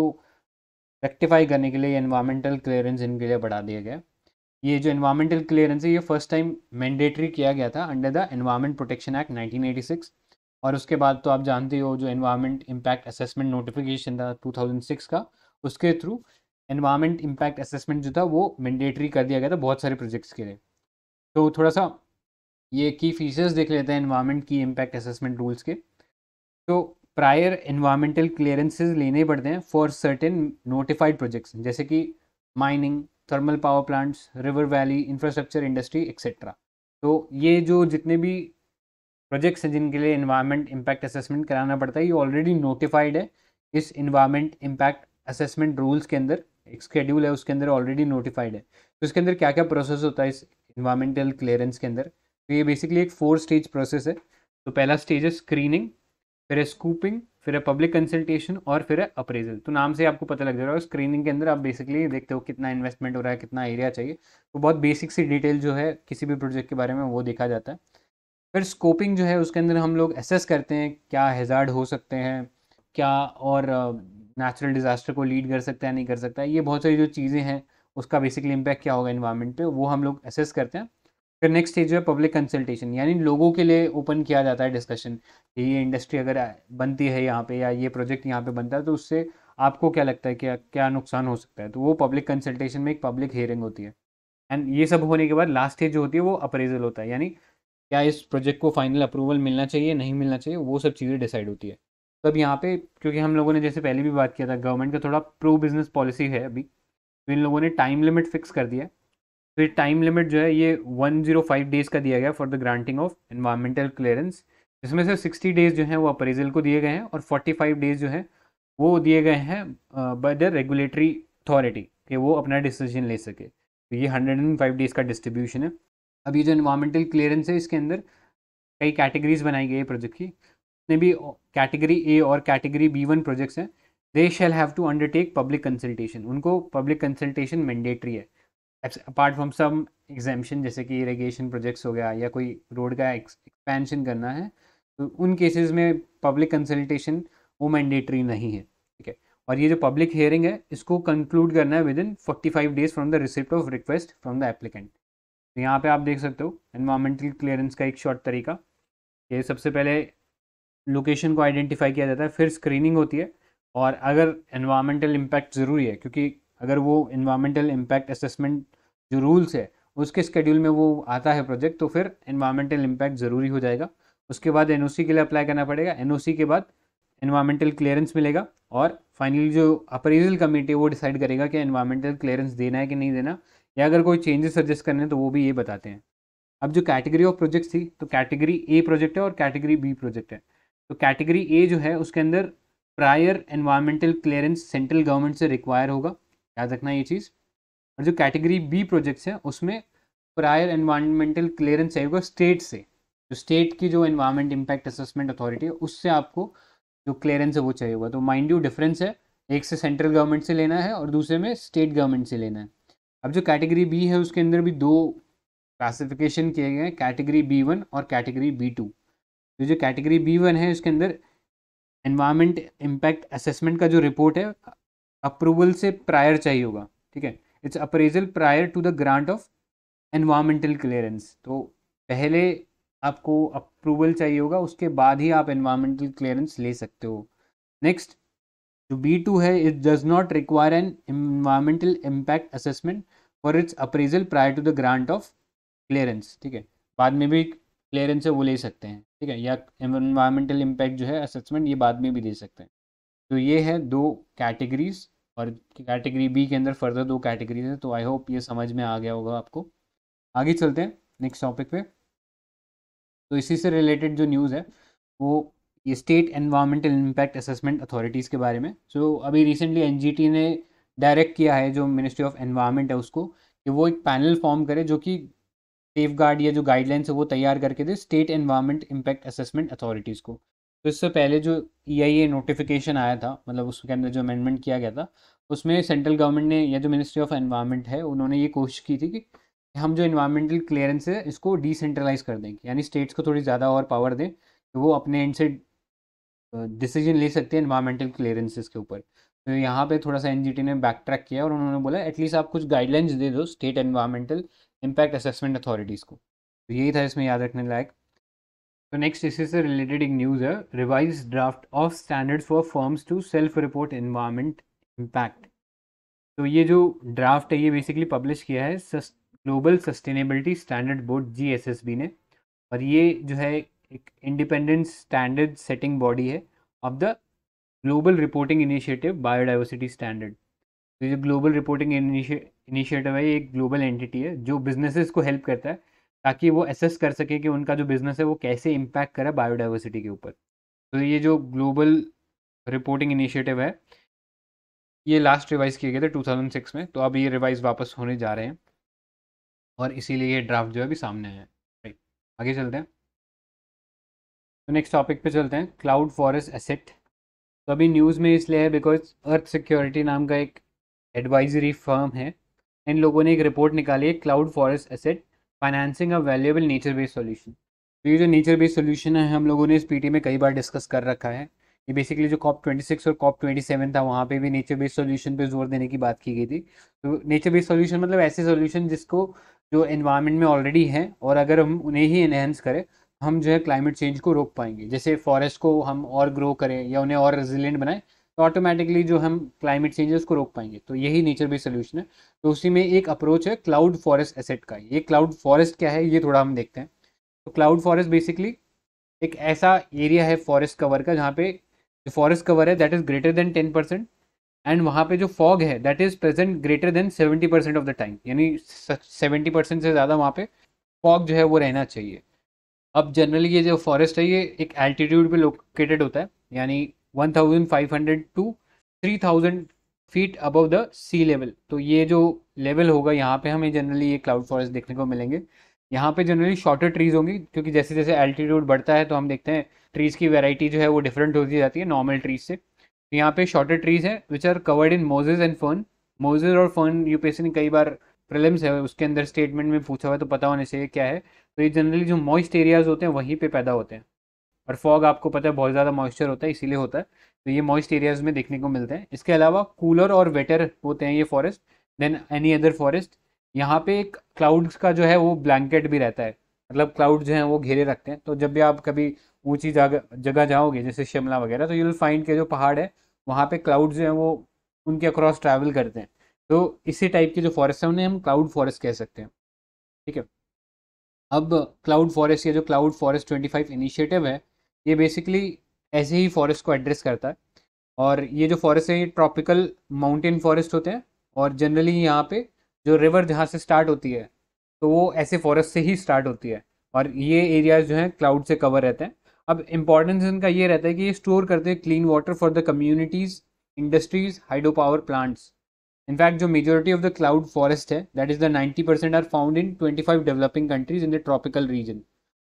रेक्टिफाई करने के लिए इन्वामेंटल क्लियरेंस इनके लिए बढ़ा दिया गया ये जो इन्वामेंटल क्लियरेंस है ये फर्स्ट टाइम मैंडेटरी किया गया था under the Environment Protection Act 1986 और उसके बाद तो आप जानते हो जो इन्वायरमेंट इम्पैक्ट असेसमेंट नोटिफिकेशन था 2006 का उसके थ्रू इन्वामेंट इम्पैक्ट असेसमेंट जो था वो मैंडेटरी कर दिया गया था बहुत सारे प्रोजेक्ट्स के लिए तो थोड़ा सा ये की फीचर्स देख लेते हैं इन्वायरमेंट की इम्पैक्ट असेसमेंट रूल्स के तो प्रायर इन्वायरमेंटल क्लियरेंसेज लेने पड़ते हैं फॉर सर्टेन नोटिफाइड प्रोजेक्ट्स जैसे कि mining thermal power plants river valley infrastructure industry etcetera तो ये जो जितने भी प्रोजेक्ट्स हैं जिनके लिए इन्वायरमेंट इम्पैक्ट असेसमेंट कराना पड़ता है ये ऑलरेडी नोटिफाइड है इस इन्वायरमेंट इम्पैक्ट असेसमेंट रूल्स के अंदर एक स्केड्यूल है उसके अंदर ऑलरेडी नोटिफाइड है तो इसके अंदर क्या क्या प्रोसेस होता है इस इन्वायरमेंटल क्लियरेंस के अंदर तो ये बेसिकली एक फोर स्टेज प्रोसेस है तो पहला स्टेज है स्क्रीनिंग फिर है स्कूपिंग फिर है पब्लिक कंसल्टेशन और फिर है अप्रेजल तो नाम से आपको पता लग जाएगा स्क्रीनिंग के अंदर आप बेसिकली देखते हो कितना इन्वेस्टमेंट हो रहा है कितना एरिया चाहिए तो बहुत बेसिक सी डिटेल जो है किसी भी प्रोजेक्ट के बारे में वो देखा जाता है फिर स्कोपिंग जो है उसके अंदर हम लोग एसेस करते हैं क्या हेजार्ड हो सकते हैं क्या और नेचुरल डिज़ास्टर को लीड कर सकता है नहीं कर सकता है ये बहुत सारी जो चीज़ें हैं उसका बेसिकली इम्पैक्ट क्या होगा इन्वायरमेंट पे वो हम लोग एसेस करते हैं फिर नेक्स्ट स्टेज है पब्लिक कंसल्टेशन यानी लोगों के लिए ओपन किया जाता है डिस्कशन कि ये इंडस्ट्री अगर बनती है यहाँ पे या ये प्रोजेक्ट यहाँ पे बनता है तो उससे आपको क्या लगता है क्या क्या नुकसान हो सकता है तो वो पब्लिक कंसल्टेशन में एक पब्लिक हेयरिंग होती है एंड ये सब होने के बाद लास्ट स्टेज जो होती है वो अप्रेजल होता है यानी क्या इस प्रोजेक्ट को फाइनल अप्रूवल मिलना चाहिए नहीं मिलना चाहिए वो सब चीज़ें डिसाइड होती है तो अब यहाँ पे क्योंकि हम लोगों ने जैसे पहले भी बात किया था गवर्नमेंट का थोड़ा प्रो बिजनेस पॉलिसी है अभी तो इन लोगों ने टाइम लिमिट फिक्स कर दिया फिर टाइम लिमिट जो है ये 105 डेज का दिया गया for the granting of environmental clearance इसमें से 60 डेज जो है वो अप्रेजल को दिए गए हैं और 45 डेज जो है वो दिए गए हैं बाय द रेगुलेटरी अथॉरिटी कि वो अपना डिसीजन ले सके तो ये 105 डेज का डिस्ट्रीब्यूशन है अब ये जो इन्वायरमेंटल क्लियरेंस है इसके अंदर कई कैटेगरीज बनाई गई है प्रोजेक्ट की जितने भी कैटेगरी ए और कैटेगरी बी वन प्रोजेक्ट्स हैं they shall have to undertake public consultation उनको पब्लिक कंसल्टेशन मैंडेटरी है अपार्ट फ्रॉम सम एग्जामेशन जैसे कि इरीगेशन प्रोजेक्ट्स हो गया या कोई रोड का एक्सपेंशन करना है तो उन केसेस में पब्लिक कंसल्टेशन वो मैंडेटरी नहीं है ठीक है और ये जो पब्लिक हेयरिंग है इसको कंक्लूड करना है within forty five days from the receipt of request from the applicant तो यहाँ पे आप देख सकते हो इन्वामेंटल क्लियरेंस का एक शॉर्ट तरीका ये सबसे पहले लोकेशन को आइडेंटिफाई किया जाता है फिर स्क्रीनिंग होती है और अगर इन्वामेंटल इम्पैक्ट ज़रूरी है क्योंकि अगर वो इन्वामेंटल इम्पैक्ट असेसमेंट जो रूल्स है उसके स्केड्यूल में वो आता है प्रोजेक्ट तो फिर इन्वामेंटल इम्पैक्ट ज़रूरी हो जाएगा उसके बाद एन के लिए अप्लाई करना पड़ेगा एन के बाद इन्वामेंटल क्लियरेंस मिलेगा और फाइनली जो अप्रेजल कमेटी है वो डिसाइड करेगा कि इन्वामेंटल क्लियरेंस देना है कि नहीं देना या अगर कोई चेंजेस सजेस्ट करने हैं तो वो भी ये बताते हैं अब जो कैटेगरी ऑफ प्रोजेक्ट्स थी तो कैटेगरी ए प्रोजेक्ट है और कैटेगरी बी प्रोजेक्ट है तो कैटेगरी ए जो है उसके अंदर prior environmental clearance central government से रिक्वायर होगा याद रखना ये चीज़ और जो कैटेगरी बी प्रोजेक्ट्स हैं उसमें प्रायर एनवायरमेंटल क्लियरेंस चाहिए होगा स्टेट से जो स्टेट की जो एनवायरमेंट इम्पैक्ट असेसमेंट अथॉरिटी है उससे आपको जो क्लियरेंस है वो चाहिए होगा तो माइंड यू डिफरेंस है एक से सेंट्रल गवर्नमेंट से लेना है और दूसरे में स्टेट गवर्नमेंट से लेना है अब जो कैटेगरी बी है उसके अंदर भी दो क्लासिफिकेशन किए गए हैं कैटेगरी बी वन और कैटेगरी बी टू तो जो कैटेगरी बी वन है उसके अंदर एनवायरमेंट इम्पैक्ट असेसमेंट का जो रिपोर्ट है अप्रूवल से प्रायर चाहिए होगा ठीक है it's appraisal prior to the grant of environmental clearance तो पहले आपको अप्रूवल चाहिए होगा उसके बाद ही आप एनवायरमेंटल क्लियरेंस ले सकते हो नेक्स्ट जो बी टू है it does not require an environmental impact assessment for its appraisal prior to the grant of clearance ठीक है बाद में भी क्लियरेंस है वो ले सकते हैं ठीक है या एनवायरमेंटल इम्पैक्ट जो है असेसमेंट ये बाद में भी दे सकते हैं तो ये है दो कैटेगरीज और कैटेगरी बी के अंदर फर्दर दो कैटेगरीज हैं तो आई होप ये समझ में आ गया होगा आपको आगे चलते हैं नेक्स्ट टॉपिक पे तो इसी से रिलेटेड जो न्यूज़ है वो ये state environmental impact assessment authorities के बारे में सो so, अभी रिसेंटली एन ने डायरेक्ट किया है जो मिनिस्ट्री ऑफ एनवायरमेंट है उसको कि वो एक पैनल फॉर्म करे जो कि सेफ गार्ड या जो गाइडलाइंस है वो तैयार करके दे state environment impact assessment authorities को तो इससे पहले जो ई आई ए नोटिफिकेशन आया था मतलब उसके अंदर जो अमेंडमेंट किया गया था उसमें सेंट्रल गवर्नमेंट ने या जो मिनिस्ट्री ऑफ एनवायरमेंट है उन्होंने ये कोशिश की थी कि हम जो इन्वायरमेंटल क्लियरेंस है इसको डिसेंट्रलाइज कर देंगे यानी स्टेट्स को थोड़ी ज़्यादा और पावर दें कि वो अपने एंड से डिसीजन ले सकते हैं इन्वायरमेंटल क्लियरेंसेस के ऊपर तो यहाँ पे थोड़ा सा एनजीटी ने बैक ट्रैक किया और उन्होंने बोला एटलीस्ट आप कुछ गाइडलाइंस दे दो state environmental impact assessment authorities को तो यही था इसमें याद रखने लायक तो नेक्स्ट इसी से रिलेटेड एक न्यूज़ है revise draft of standards for firms to self report environment impact तो ये जो ड्राफ्ट है ये बेसिकली पब्लिश किया है ग्लोबल सस्टेनेबिलिटी स्टैंडर्ड बोर्ड जी ने और ये जो है एक इंडिपेंडेंट स्टैंडर्ड सेटिंग बॉडी है of the Global Reporting Initiative biodiversity standard तो ये जो ग्लोबल रिपोर्टिंग इनिशिएटिव है ये एक ग्लोबल एंटिटी है जो बिजनेसेस को हेल्प करता है ताकि वो एसेस कर सके कि उनका जो बिजनेस है वो कैसे इम्पैक्ट करे बायोडाइवर्सिटी के ऊपर तो ये जो ग्लोबल रिपोर्टिंग इनिशिएटिव है ये लास्ट रिवाइज किए गए थे 2006 में तो अब ये रिवाइज वापस होने जा रहे हैं और इसीलिए ये ड्राफ्ट जो है अभी सामने आया राइट आगे चलते हैं तो नेक्स्ट टॉपिक पे चलते हैं क्लाउड फॉरेस्ट एसेट तो अभी न्यूज़ में इसलिए है बिकॉज अर्थ सिक्योरिटी नाम का एक एडवाइजरी फर्म है इन लोगों ने एक रिपोर्ट निकाली है cloud forest asset financing a valuable nature based solution तो ये जो नेचर बेस्ड सोल्यूशन है हम लोगों ने इस पीटी में कई बार डिस्कस कर रखा है ये बेसिकली जो कॉप ट्वेंटी सिक्स और कॉप ट्वेंटी सेवन था वहाँ पे भी नेचर बेस्ड सॉल्यूशन पे जोर देने की बात की गई थी तो नेचर बेस्ड सोल्यूशन मतलब ऐसे सोल्यूशन जिसको जो इन्वायरमेंट में ऑलरेडी है और अगर हम उन्हें ही इनहेंस करें हम जो है क्लाइमेट चेंज को रोक पाएंगे जैसे फॉरेस्ट को हम और ग्रो करें या उन्हें और रेजिलेंट बनाएं तो ऑटोमेटिकली जो हम क्लाइमेट चेंजेस को रोक पाएंगे तो यही नेचर बेस्ड सोल्यूशन है तो उसी में एक अप्रोच है क्लाउड फॉरेस्ट एसेट का ये क्लाउड फॉरेस्ट क्या है ये थोड़ा हम देखते हैं तो क्लाउड फॉरेस्ट बेसिकली एक ऐसा एरिया है फॉरेस्ट कवर का जहाँ पे जो फॉरेस्ट कवर है that is greater than ten percent and वहाँ पे जो फॉग है that is present greater than seventy percent of the time यानी सेवेंटी परसेंट से ज़्यादा वहाँ पे फॉग जो है वो रहना चाहिए अब जनरली ये जो फॉरेस्ट है ये एक एल्टीट्यूड पे लोकेटेड होता है यानी 1500 to 3000 feet above the sea level तो ये जो लेवल होगा यहाँ पे हमें जनरली ये क्लाउड फॉरेस्ट देखने को मिलेंगे यहाँ पे जनरली शॉर्टर ट्रीज होंगी क्योंकि जैसे जैसे एल्टीट्यूड बढ़ता है तो हम देखते हैं ट्रीज़ की वेराइटी जो है वो डिफरेंट होती जाती है नॉर्मल ट्रीज से तो यहाँ पे शॉर्टर ट्रीज है which are covered in mosses and fern mosses और फर्न यूपीएससी ने कई बार प्रिलिम्स है उसके अंदर स्टेटमेंट में पूछा हुआ है तो पता होने से क्या है तो ये जनरली जो मॉइस्ट एरियाज होते हैं वहीं पे पैदा होते हैं और फॉग आपको पता है बहुत ज़्यादा मॉइस्चर होता है इसीलिए होता है तो ये मॉइस्ट एरियाज में देखने को मिलते हैं इसके अलावा कूलर और वेटर होते हैं ये forest than any other forest यहाँ पे एक क्लाउड्स का जो है वो ब्लैंकेट भी रहता है मतलब क्लाउड जो है वो घेरे रखते हैं तो जब भी आप कभी ऊंची जगह जाओगे जैसे शिमला वगैरह तो यू विल फाइंड के जो पहाड़ है वहाँ पे क्लाउड जो है वो उनके अक्रॉस ट्रैवल करते हैं तो इसी टाइप के जो फॉरेस्ट हैं उन्हें हम क्लाउड फॉरेस्ट कह सकते हैं ठीक है अब क्लाउड फॉरेस्ट या जो क्लाउड फॉरेस्ट फाइव इनिशिएटिव है ये बेसिकली ऐसे ही फॉरेस्ट को एड्रेस करता है और ये जो फॉरेस्ट है ये ट्रॉपिकल माउंटेन फॉरेस्ट होते हैं और जनरली यहाँ पे जो रिवर जहाँ से स्टार्ट होती है तो वो ऐसे फॉरेस्ट से ही स्टार्ट होती है और ये एरियाज जो हैं क्लाउड से कवर रहते हैं अब इम्पॉर्टेंस इनका ये रहता है कि ये स्टोर करते हैं clean water for the communities industries hydro power plants in fact जो majority of the cloud forest है that is the ninety percent are found in twenty five developing countries in the tropical region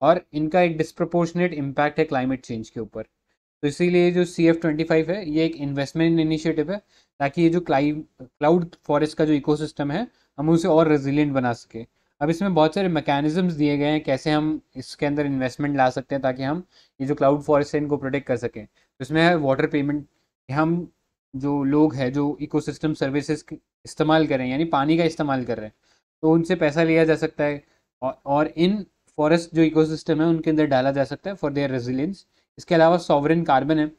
और इनका एक disproportionate impact है climate change के ऊपर तो इसीलिए जो सी एफ ट्वेंटी फाइव है ये एक इन्वेस्टमेंट इनिशिएटिव है ताकि ये जो क्लाइम क्लाउड फॉरेस्ट का जो इकोसिस्टम है हम उसे और रेजिलियंट बना सके अब इसमें बहुत सारे मैकेनिज्म्स दिए गए हैं कैसे हम इसके अंदर इन्वेस्टमेंट ला सकते हैं ताकि हम ये जो क्लाउड फॉरेस्ट है इनको प्रोटेक्ट कर सकें तो इसमें है वाटर पेमेंट हम जो लोग हैं जो इकोसिस्टम सर्विसेज इस्तेमाल कर रहे हैं यानी पानी का इस्तेमाल कर रहे हैं तो उनसे पैसा लिया जा सकता है और इन फॉरेस्ट जो इकोसिस्टम है उनके अंदर डाला जा सकता है फॉर देयर रेजिलियंस इसके अलावा सॉवरेन कार्बन है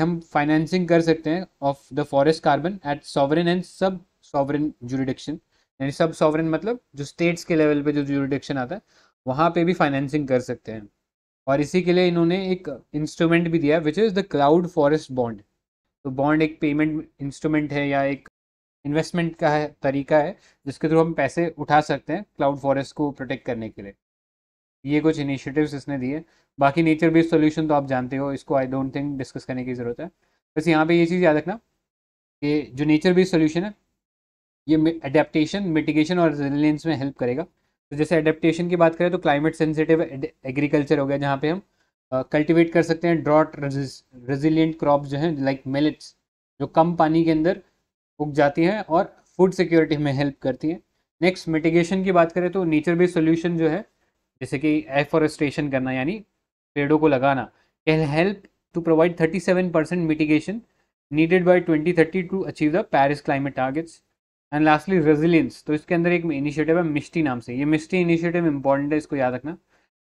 हम फाइनेंसिंग कर सकते हैं of the forest carbon at sovereign and sub sovereign jurisdiction यानी सब सॉवरिन मतलब जो स्टेट्स के लेवल पे जो जूरिडिक्शन आता है वहाँ पे भी फाइनेंसिंग कर सकते हैं और इसी के लिए इन्होंने एक इंस्ट्रूमेंट भी दिया which is the cloud forest bond तो बॉन्ड एक पेमेंट इंस्ट्रूमेंट है या एक इन्वेस्टमेंट का है तरीका है जिसके थ्रू हम पैसे उठा सकते हैं क्लाउड फॉरेस्ट को प्रोटेक्ट करने के लिए ये कुछ इनिशिएटिव्स इसने दिए बाकी नेचर बेस्ड सोल्यूशन तो आप जानते हो इसको आई डोंट थिंक डिस्कस करने की ज़रूरत है बस यहाँ पे ये चीज़ याद रखना कि जो नेचर बेस्ड सोल्यूशन है ये अडेप्टेशन मिटिगेशन और रेजिलियंस में हेल्प करेगा तो जैसे अडेप्टेशन की बात करें तो क्लाइमेट सेंसिटिव एग्रीकल्चर हो गया जहाँ पे हम कल्टिवेट uh, कर सकते हैं ड्रॉट रेजिलियंट क्रॉप जो हैं लाइक मिलेट्स जो कम पानी के अंदर उग जाती हैं और फूड सिक्योरिटी में हेल्प करती हैं नेक्स्ट मिटिगेशन की बात करें तो नेचर बेस्ड सोल्यूशन जो है जैसे कि एफॉरेस्टेशन करना यानी पेड़ों को लगाना can help to provide 37 percent mitigation needed by 2030 to achieve the Paris climate targets and lastly resilience तो इसके अंदर एक इनिशिएटिव है मिस्टी नाम से ये मिस्टी इनिशिएटिव इंपॉर्टेंट है इसको याद रखना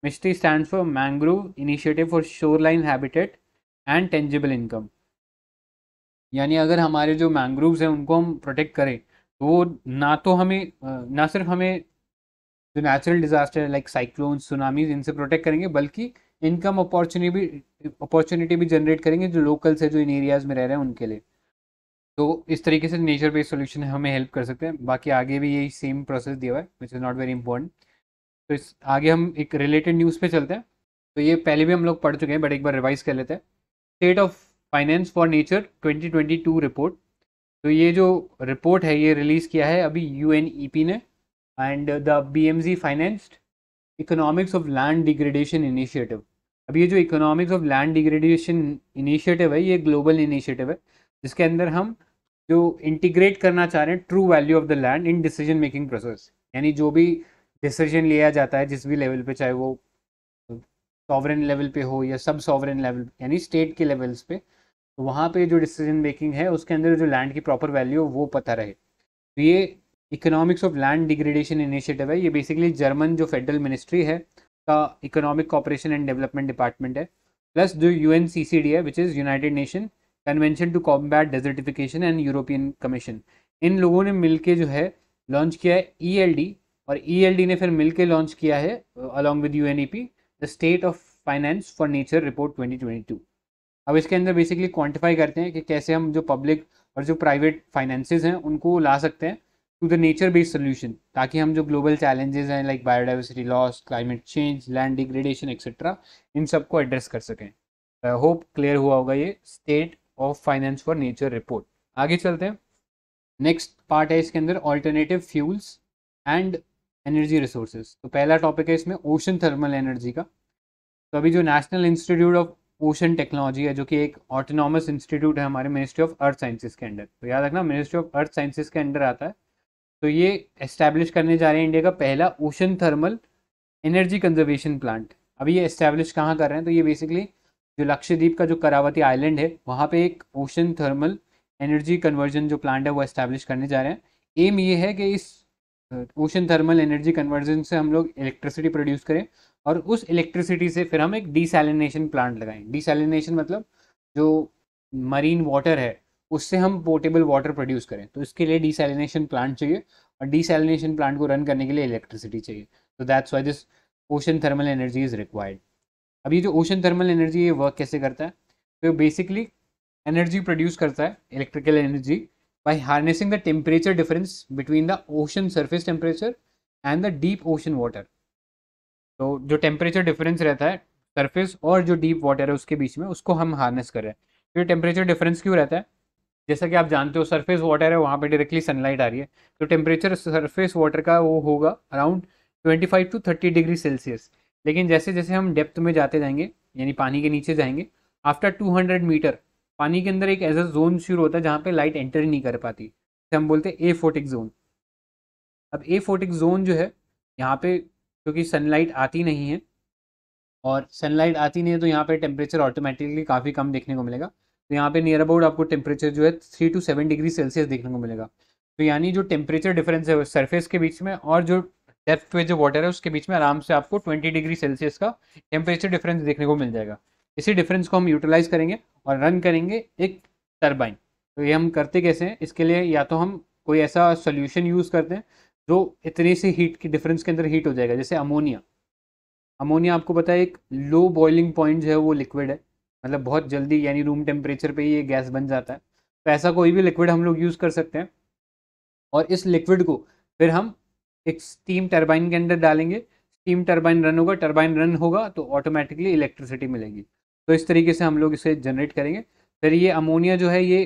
MISHTI stand for mangrove initiative for shore line habitat and tangible income यानी अगर हमारे जो मैंग्रोव्स हैं उनको हम प्रोटेक्ट करें तो वो ना तो हमें ना सिर्फ हमें जो natural disaster like cyclone tsunamis इनसे प्रोटेक्ट करेंगे बल्कि इनकम अपॉर्चुनिटी भी अपॉर्चुनिटी भी जनरेट करेंगे जो लोकल्स है जो इन एरियाज़ में रह रहे हैं उनके लिए तो इस तरीके से नेचर बेस्ड सोल्यूशन हमें हेल्प कर सकते हैं बाकी आगे भी यही सेम प्रोसेस दिया हुआ है which is not very important तो इस आगे हम एक रिलेटेड न्यूज़ पे चलते हैं तो ये पहले भी हम लोग पढ़ चुके हैं बट एक बार रिवाइज कर लेते हैं state of finance for nature 2022 report तो ये जो रिपोर्ट है ये रिलीज़ किया है अभी यू e ने and the B financed economics of land degradation initiative अब ये जो economics of land degradation initiative है ये ग्लोबल इनिशिएटिव है जिसके अंदर हम जो इंटीग्रेट करना चाह रहे हैं true value of the land in decision making process यानी जो भी डिसीजन लिया जाता है जिस भी लेवल पे चाहे वो सॉवरन लेवल पे हो या सब सॉवरन लेवल यानी स्टेट के लेवल्स पे तो वहाँ पे जो डिसीजन मेकिंग है उसके अंदर जो लैंड की प्रॉपर वैल्यू वो पता रहे तो ये economics of land degradation initiative है ये बेसिकली जर्मन जो फेडरल मिनिस्ट्री है का economic cooperation and development department है प्लस जो U N C C D है which is United Nation convention to combat desertification and European commission इन लोगों ने मिल के जो है लॉन्च किया है ई एल डी और ई एल डी ने फिर मिल के लॉन्च किया है along with U N E P the state of finance for nature report twenty twenty two अब इसके अंदर बेसिकली क्वान्टिफाई करते हैं कि कैसे हम जो पब्लिक और जो प्राइवेट फाइनेंसेस हैं उनको ला सकते हैं to the nature based solution ताकि हम जो ग्लोबल चैलेंजेस हैं like biodiversity loss climate change land degradation etcetera इन सबको एड्रेस कर सकें होप क्लियर हुआ होगा ये state of finance for nature report आगे चलते हैं नेक्स्ट पार्ट है इसके अंदर alternative fuels and energy resources तो पहला टॉपिक है इसमें ओशन थर्मल एनर्जी का तो अभी जो National Institute of Ocean Technology है जो कि एक ऑटोनॉमस इंस्टीट्यूट है हमारे मिनिस्ट्री ऑफ अर्थ साइंसेज के अंडर तो याद रखना मिनिस्ट्री ऑफ अर्थ साइंसेज के अंडर आता है तो ये इस्टेब्लिश करने जा रहे हैं इंडिया का पहला ocean thermal energy conservation plant अभी ये इस्टेब्लिश कहाँ कर रहे हैं तो ये बेसिकली जो लक्षद्वीप का जो करावती आइलैंड है वहाँ पे एक ओशन थर्मल एनर्जी कन्वर्जन जो प्लांट है वो एस्टैब्लिश करने जा रहे हैं एम ये है कि इस ओशन थर्मल एनर्जी कन्वर्जन से हम लोग इलेक्ट्रिसिटी प्रोड्यूस करें और उस इलेक्ट्रिसिटी से फिर हम एक डिसलिनेशन प्लांट लगाएं डिसैलिनेशन मतलब जो मरीन वाटर है उससे हम पोर्टेबल वाटर प्रोड्यूस करें तो इसके लिए डिसैलिनेशन प्लांट चाहिए और डिसैलिनेशन प्लांट को रन करने के लिए इलेक्ट्रिसिटी चाहिए तो that's why this ocean thermal energy is required अब ये जो ओशन थर्मल एनर्जी ये वर्क कैसे करता है तो बेसिकली एनर्जी प्रोड्यूस करता है electrical energy by harnessing the temperature difference between the ocean surface temperature and the deep ocean water तो जो टेम्परेचर डिफरेंस रहता है सर्फेस और जो डीप वाटर है उसके बीच में उसको हम हार्नेस कर रहे हैं तो टेम्परेचर डिफरेंस क्यों रहता है जैसा कि आप जानते हो सरफेस वाटर है वहाँ पे डायरेक्टली सनलाइट आ रही है तो टेम्परेचर सरफेस वाटर का वो होगा अराउंड 25 टू 30 डिग्री सेल्सियस लेकिन जैसे जैसे हम डेप्थ में जाते जाएंगे यानी पानी के नीचे जाएंगे आफ्टर 200 मीटर पानी के अंदर एक ऐसा जोन शुरू होता है जहाँ पे लाइट एंटर ही नहीं कर पाती जिसे हम बोलते हैं ए फोटिक जोन अब ए फोटिक जोन जो है यहाँ पे क्योंकि सनलाइट आती नहीं है और सनलाइट आती नहीं है तो यहाँ पे टेम्परेचर ऑटोमेटिकली काफ़ी कम देखने को मिलेगा तो यहाँ पे नियर अबाउट आपको टेम्परेचर जो है three to seven degree Celsius देखने को मिलेगा तो यानी जो टेम्परेचर डिफरेंस है सरफेस के बीच में और जो डेप्थ पे जो वाटर है उसके बीच में आराम से आपको ट्वेंटी डिग्री सेल्सियस का टेम्परेचर डिफरेंस देखने को मिल जाएगा इसी डिफरेंस को हम यूटिलाइज करेंगे और रन करेंगे एक टर्बाइन तो ये हम करते कैसे हैं इसके लिए या तो हम कोई ऐसा सोल्यूशन यूज़ करते हैं जो इतनी सी हीट की डिफरेंस के अंदर हीट हो जाएगा जैसे अमोनिया अमोनिया आपको पता है एक लो बॉइलिंग पॉइंट जो है वो लिक्विड है मतलब बहुत जल्दी यानी रूम टेम्परेचर पे ही ये गैस बन जाता है तो ऐसा कोई भी लिक्विड हम लोग यूज़ कर सकते हैं और इस लिक्विड को फिर हम एक स्टीम टर्बाइन के अंदर डालेंगे स्टीम टर्बाइन रन होगा टर्बाइन रन होगा तो ऑटोमेटिकली इलेक्ट्रिसिटी मिलेगी तो इस तरीके से हम लोग इसे जनरेट करेंगे फिर ये अमोनिया जो है ये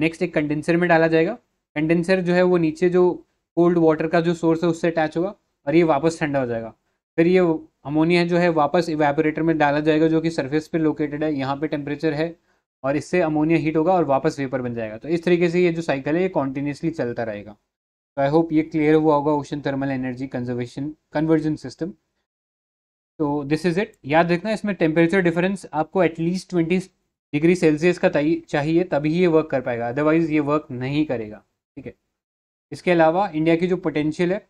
नेक्स्ट एक कंडेंसर में डाला जाएगा कंडेंसर जो है वो नीचे जो कोल्ड वाटर का जो सोर्स है उससे अटैच होगा और ये वापस ठंडा हो जाएगा फिर ये अमोनिया जो है वापस इवेपोरेटर में डाला जाएगा जो कि सरफेस पे लोकेटेड है यहाँ पे टेम्परेचर है और इससे अमोनिया हीट होगा और वापस वेपर बन जाएगा तो इस तरीके से ये जो साइकिल है ये कॉन्टीन्यूसली चलता रहेगा तो आई होप ये क्लियर हुआ होगा ocean thermal energy conservation conversion system तो दिस इज़ इट याद रखना इसमें टेम्परेचर डिफरेंस आपको एटलीस्ट ट्वेंटी डिग्री सेल्सियस का चाहिए तभी ये वर्क कर पाएगा अदरवाइज़ ये वर्क नहीं करेगा ठीक है इसके अलावा इंडिया की जो पोटेंशियल है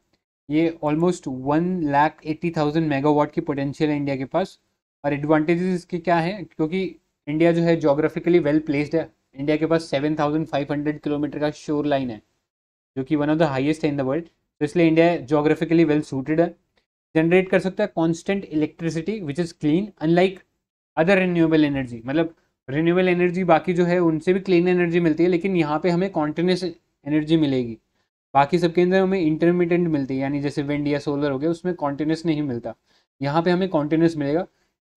ये almost one lakh eighty thousand megawatt की पोटेंशियल है इंडिया के पास और एडवांटेजेस इसके क्या है क्योंकि इंडिया जो है जोग्राफिकली वेल प्लेस्ड है इंडिया के पास seven thousand five hundred kilometer का शोर लाइन है जो कि वन ऑफ द हाइएस्ट है इन द वर्ल्ड तो इसलिए इंडिया जोग्राफिकली वेल सूटेड है जनरेट कर सकता है constant electricity which is clean unlike other renewable energy मतलब रिन्यूएबल एनर्जी बाकी जो है उनसे भी क्लीन एनर्जी मिलती है लेकिन यहाँ पे हमें कॉन्टीन्यूस एनर्जी मिलेगी बाकी सबके अंदर हमें इंटरमीडिएट मिलती है यानी जैसे विंड या सोलर हो गया उसमें कॉन्टीन्यूस नहीं मिलता यहाँ पे हमें कॉन्टीन्यूस मिलेगा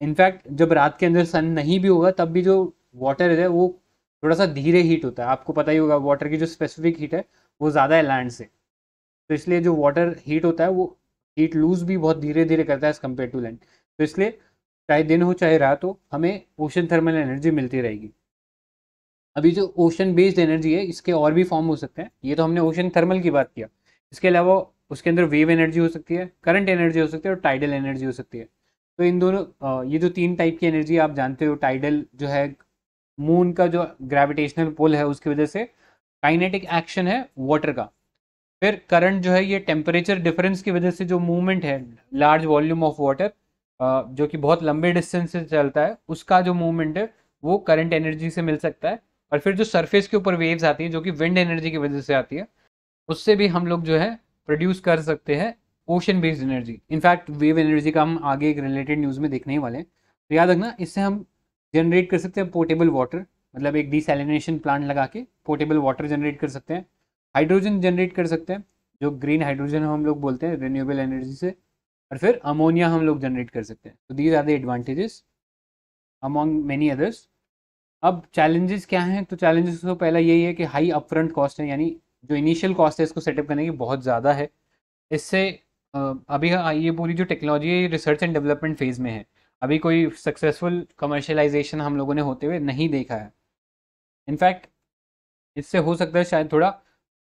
इनफैक्ट जब रात के अंदर सन नहीं भी होगा तब भी जो वाटर है वो थोड़ा सा धीरे हीट होता है आपको पता ही होगा वाटर की जो स्पेसिफिक हीट है वो ज़्यादा है लैंड से तो इसलिए जो वाटर हीट होता है वो हीट लूज भी बहुत धीरे धीरे करता है एज़ कम्पेयर टू लैंड तो इसलिए चाहे दिन हो चाहे रात हो हमें ओशन थर्मल एनर्जी मिलती रहेगी अभी जो ओशन बेस्ड एनर्जी है इसके और भी फॉर्म हो सकते हैं ये तो हमने ओशन थर्मल की बात किया इसके अलावा उसके अंदर वेव एनर्जी हो सकती है करंट एनर्जी हो सकती है और टाइडल एनर्जी हो सकती है तो इन दोनों ये जो तीन टाइप की एनर्जी आप जानते हो टाइडल जो है मून का जो ग्रेविटेशनल पुल है उसकी वजह से काइनेटिक एक्शन है वाटर का फिर करंट जो है ये टेम्परेचर डिफरेंस की वजह से जो मूवमेंट है लार्ज वॉल्यूम ऑफ वाटर जो कि बहुत लंबे डिस्टेंस से चलता है उसका जो मूवमेंट है वो करंट एनर्जी से मिल सकता है और फिर जो सरफेस के ऊपर वेव्स आती है जो कि विंड एनर्जी की वजह से आती है उससे भी हम लोग जो है प्रोड्यूस कर सकते हैं ocean based energy in fact wave energy का हम आगे एक रिलेटेड न्यूज़ में देखने ही वाले हैं तो याद रखना इससे हम जनरेट कर सकते हैं पोर्टेबल वाटर मतलब एक डिसलिनेशन प्लांट लगा के पोर्टेबल वाटर जनरेट कर सकते हैं हाइड्रोजन जनरेट कर सकते हैं जो ग्रीन हाइड्रोजन हम लोग बोलते हैं रिन्यूएबल एनर्जी से और फिर अमोनिया हम लोग जनरेट कर सकते हैं तो these are the advantages among many others अब चैलेंजेस क्या हैं तो चैलेंजेस तो पहला यही है कि हाई अपफ्रंट कॉस्ट है यानी जो इनिशियल कॉस्ट है इसको सेटअप करने की बहुत ज़्यादा है इससे अभी हाँ, ये पूरी जो टेक्नोलॉजी है रिसर्च एंड डेवलपमेंट फेज़ में है अभी कोई सक्सेसफुल कमर्शलाइजेशन हम लोगों ने होते हुए नहीं देखा है इनफैक्ट इससे हो सकता है शायद थोड़ा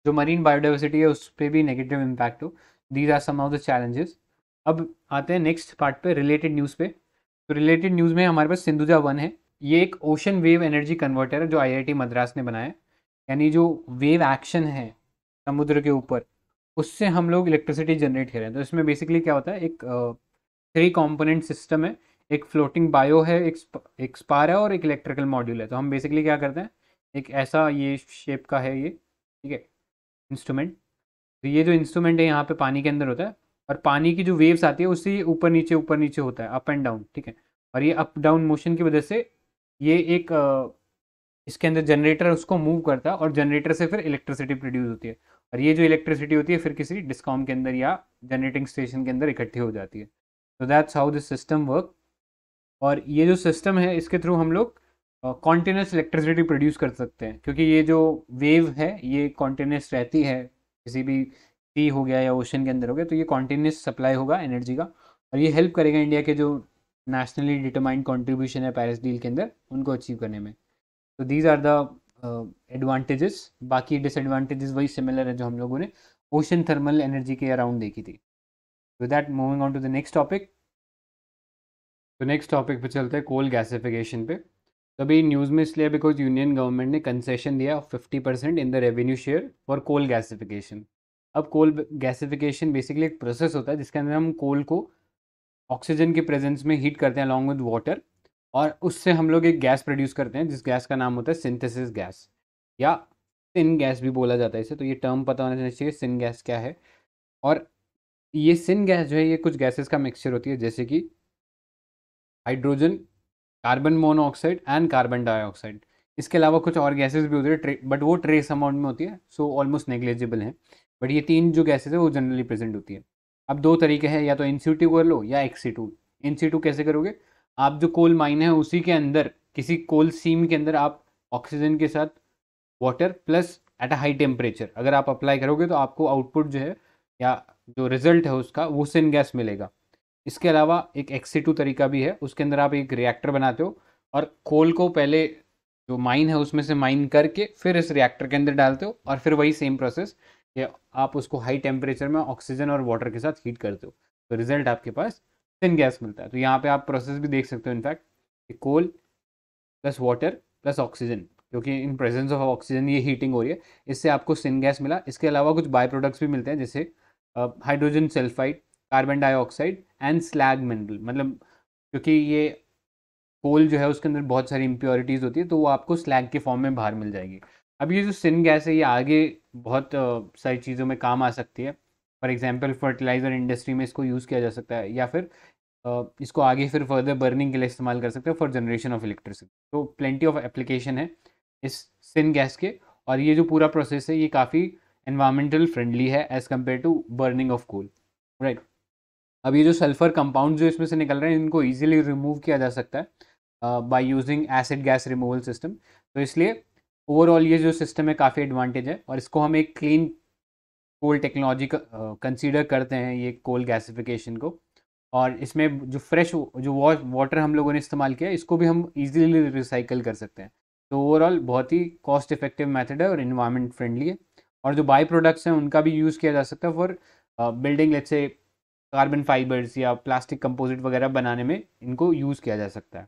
जो मरीन बायोडाइवर्सिटी है उस पर भी नेगेटिव इम्पैक्ट हो these are some of the challenges अब आते हैं नेक्स्ट पार्ट पे रिलेटेड न्यूज़ पे तो रिलेटेड न्यूज़ में हमारे पास सिंधुजा वन है ये एक ओशन वेव एनर्जी कन्वर्टर है जो आईआईटी मद्रास ने बनाया यानी जो वेव एक्शन है समुद्र के ऊपर उससे हम लोग इलेक्ट्रिसिटी जनरेट कर रहे हैं तो इसमें बेसिकली क्या होता है एक थ्री कॉम्पोनेंट सिस्टम है एक फ्लोटिंग बायो है एक एक स्पार है और एक इलेक्ट्रिकल मॉड्यूल है तो हम बेसिकली क्या करते हैं एक ऐसा ये शेप का है ये ठीक है इंस्ट्रूमेंट तो ये जो इंस्ट्रूमेंट है यहाँ पे पानी के अंदर होता है और पानी की जो वेव्स आती है उससे ऊपर नीचे ऊपर नीचे होता है अप एंड डाउन ठीक है और ये अप डाउन मोशन की वजह से ये एक इसके अंदर जनरेटर उसको मूव करता है और जनरेटर से फिर इलेक्ट्रिसिटी प्रोड्यूस होती है और ये जो इलेक्ट्रिसिटी होती है फिर किसी डिस्काउंट के अंदर या जनरेटिंग स्टेशन के अंदर इकट्ठी हो जाती है तो that's how this system work और ये जो सिस्टम है इसके थ्रू हम लोग कॉन्टीन्यूस इलेक्ट्रिसिटी प्रोड्यूस कर सकते हैं क्योंकि ये जो वेव है ये कॉन्टीन्यूस रहती है किसी भी सी हो गया या ओशन के अंदर हो गया तो ये कॉन्टीन्यूस सप्लाई होगा एनर्जी का और ये हेल्प करेगा इंडिया के जो नेशनली डिटरमाइंड कॉन्ट्रीब्यूशन है पैरिस डील के अंदर उनको अचीव करने में तो दीज आर द एडवांटेजेस बाकी डिसएडवांटेजेस वही सिमिलर है जो हम लोगों ने ओशन थर्मल एनर्जी के अराउंड देखी थी with that moving on to the next topic तो नेक्स्ट टॉपिक पे चलते हैं कोल गैसिफिकेशन पे तो अभी न्यूज़ में इसलिए बिकॉज यूनियन गवर्नमेंट ने कंसेशन दिया fifty percent in the revenue share for coal gasification अब कोल गैसिफिकेशन बेसिकली एक प्रोसेस होता है जिसके अंदर हम कोल को ऑक्सीजन के प्रेजेंस में हीट करते हैं अलॉन्ग विद वाटर और उससे हम लोग एक गैस प्रोड्यूस करते हैं जिस गैस का नाम होता है सिंथेसिस गैस या सिन गैस भी बोला जाता है इसे तो ये टर्म पता होना चाहिए सिन गैस क्या है और ये सिन गैस जो है ये कुछ गैसेस का मिक्सचर होती है जैसे कि hydrogen carbon monoxide and carbon dioxide इसके अलावा कुछ और गैसेस भी होती है बट वो ट्रेस अमाउंट में होती है सो ऑलमोस्ट नेग्लेजिबल हैं बट ये तीन जो गैसेज है वो जनरली प्रेजेंट होती है अब दो तरीके हैं या तो इन सीटू e कर लो या एक्सीटू इन टू कैसे करोगे आप जो कोल माइन है उसी के अंदर किसी कोल सीम के अंदर आप ऑक्सीजन के साथ water plus at a high temperature अगर आप अप्लाई करोगे तो आपको आउटपुट जो है या जो रिजल्ट है उसका वो सिन गैस मिलेगा इसके अलावा एक एक्सीटू तरीका भी है उसके अंदर आप एक रिएक्टर बनाते हो और कोल को पहले जो माइन है उसमें से माइन करके फिर इस रिएक्टर के अंदर डालते हो और फिर वही सेम प्रोसेस कि आप उसको हाई टेम्परेचर में ऑक्सीजन और वाटर के साथ हीट करते हो तो रिजल्ट आपके पास सिन गैस मिलता है तो यहाँ पे आप प्रोसेस भी देख सकते हो इनफैक्ट कि coal plus water plus oxygen क्योंकि इन प्रेजेंस ऑफ ऑक्सीजन ये हीटिंग हो रही है इससे आपको सिन गैस मिला इसके अलावा कुछ बाय प्रोडक्ट्स भी मिलते हैं जैसे hydrogen sulphide carbon dioxide and slag mineral मतलब क्योंकि ये कोल जो है उसके अंदर बहुत सारी इम्प्योरिटीज़ होती है तो वो आपको स्लैग के फॉर्म में बाहर मिल जाएगी अब ये जो सिन गैस है ये आगे बहुत सारी चीज़ों में काम आ सकती है फॉर एग्जाम्पल फर्टिलाइज़र इंडस्ट्री में इसको यूज़ किया जा सकता है या फिर इसको आगे फिर फर्दर बर्निंग के लिए इस्तेमाल कर सकते हैं फॉर जनरेशन ऑफ इलेक्ट्रिसिटी तो प्लेंटी ऑफ एप्लीकेशन है इस सिन गैस के और ये जो पूरा प्रोसेस है ये काफ़ी एनवायरमेंटल फ्रेंडली है as compare to burning of coal right अब ये जो सल्फर कंपाउंड जो इसमें से निकल रहे हैं इनको ईजिली रिमूव किया जा सकता है by using acid gas removal system तो इसलिए ओवरऑल ये जो सिस्टम है काफ़ी एडवांटेज है और इसको हम एक क्लीन कोल टेक्नोलॉजी कंसीडर करते हैं ये कोल गैसिफिकेशन को और इसमें जो फ्रेश जो वाटर हम लोगों ने इस्तेमाल किया इसको भी हम इजीली रिसाइकल कर सकते हैं तो ओवरऑल बहुत ही कॉस्ट इफेक्टिव मेथड है और इन्वायरमेंट फ्रेंडली है और जो बाई प्रोडक्ट्स हैं उनका भी यूज़ किया जा सकता है फॉर बिल्डिंग लेट्स से कार्बन फाइबर्स या प्लास्टिक कंपोजिट वगैरह बनाने में इनको यूज़ किया जा सकता है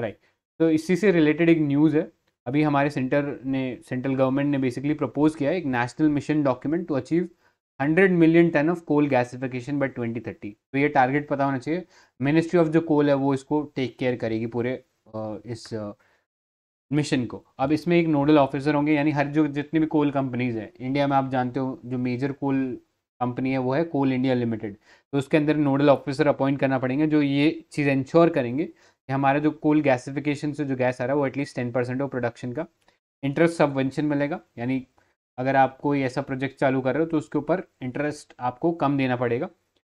राइट right. तो इसी से रिलेटेड एक न्यूज़ है अभी हमारे सेंटर ने सेंट्रल गवर्नमेंट ने बेसिकली प्रपोज किया है एक national mission document to achieve 100 million ton of coal gasification by 2030 तो ये टारगेट पता होना चाहिए मिनिस्ट्री ऑफ जो कोल है वो इसको टेक केयर करेगी पूरे इस मिशन को अब इसमें एक नोडल ऑफिसर होंगे यानी हर जो जितनी भी कोल कंपनीज हैं इंडिया में आप जानते हो जो मेजर कोल कंपनी है वो है कोल इंडिया लिमिटेड तो उसके अंदर नोडल ऑफिसर अपॉइंट करना पड़ेंगे जो ये चीज़ इंश्योर करेंगे हमारा जो कोल गैसिफिकेशन से जो गैस आ रहा है वो एटलीस्ट टेन परसेंट हो प्रोडक्शन का इंटरेस्ट सबवेंशन मिलेगा यानी अगर आप कोई ऐसा प्रोजेक्ट चालू कर रहे हो तो उसके ऊपर इंटरेस्ट आपको कम देना पड़ेगा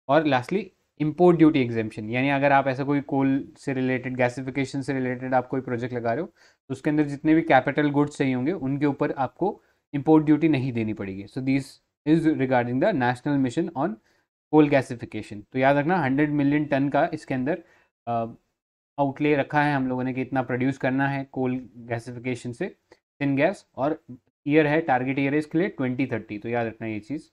और लास्टली इम्पोर्ट ड्यूटी एग्जेम्पन यानी अगर आप ऐसा कोई कोल से रिलेटेड गैसिफिकेशन से रिलेटेड आप कोई प्रोजेक्ट लगा रहे हो तो उसके अंदर जितने भी कैपिटल गुड्स चाहिए होंगे उनके ऊपर आपको इम्पोर्ट ड्यूटी नहीं देनी पड़ेगी so this is regarding the national mission on coal gasification तो याद रखना हंड्रेड मिलियन टन का इसके अंदर आउटले रखा है हम लोगों ने कि इतना प्रोड्यूस करना है कोल गैसिफिकेशन से थिन गैस और ईयर है टारगेट ईयर है इसके लिए ट्वेंटी थर्टी तो याद रखना ये चीज़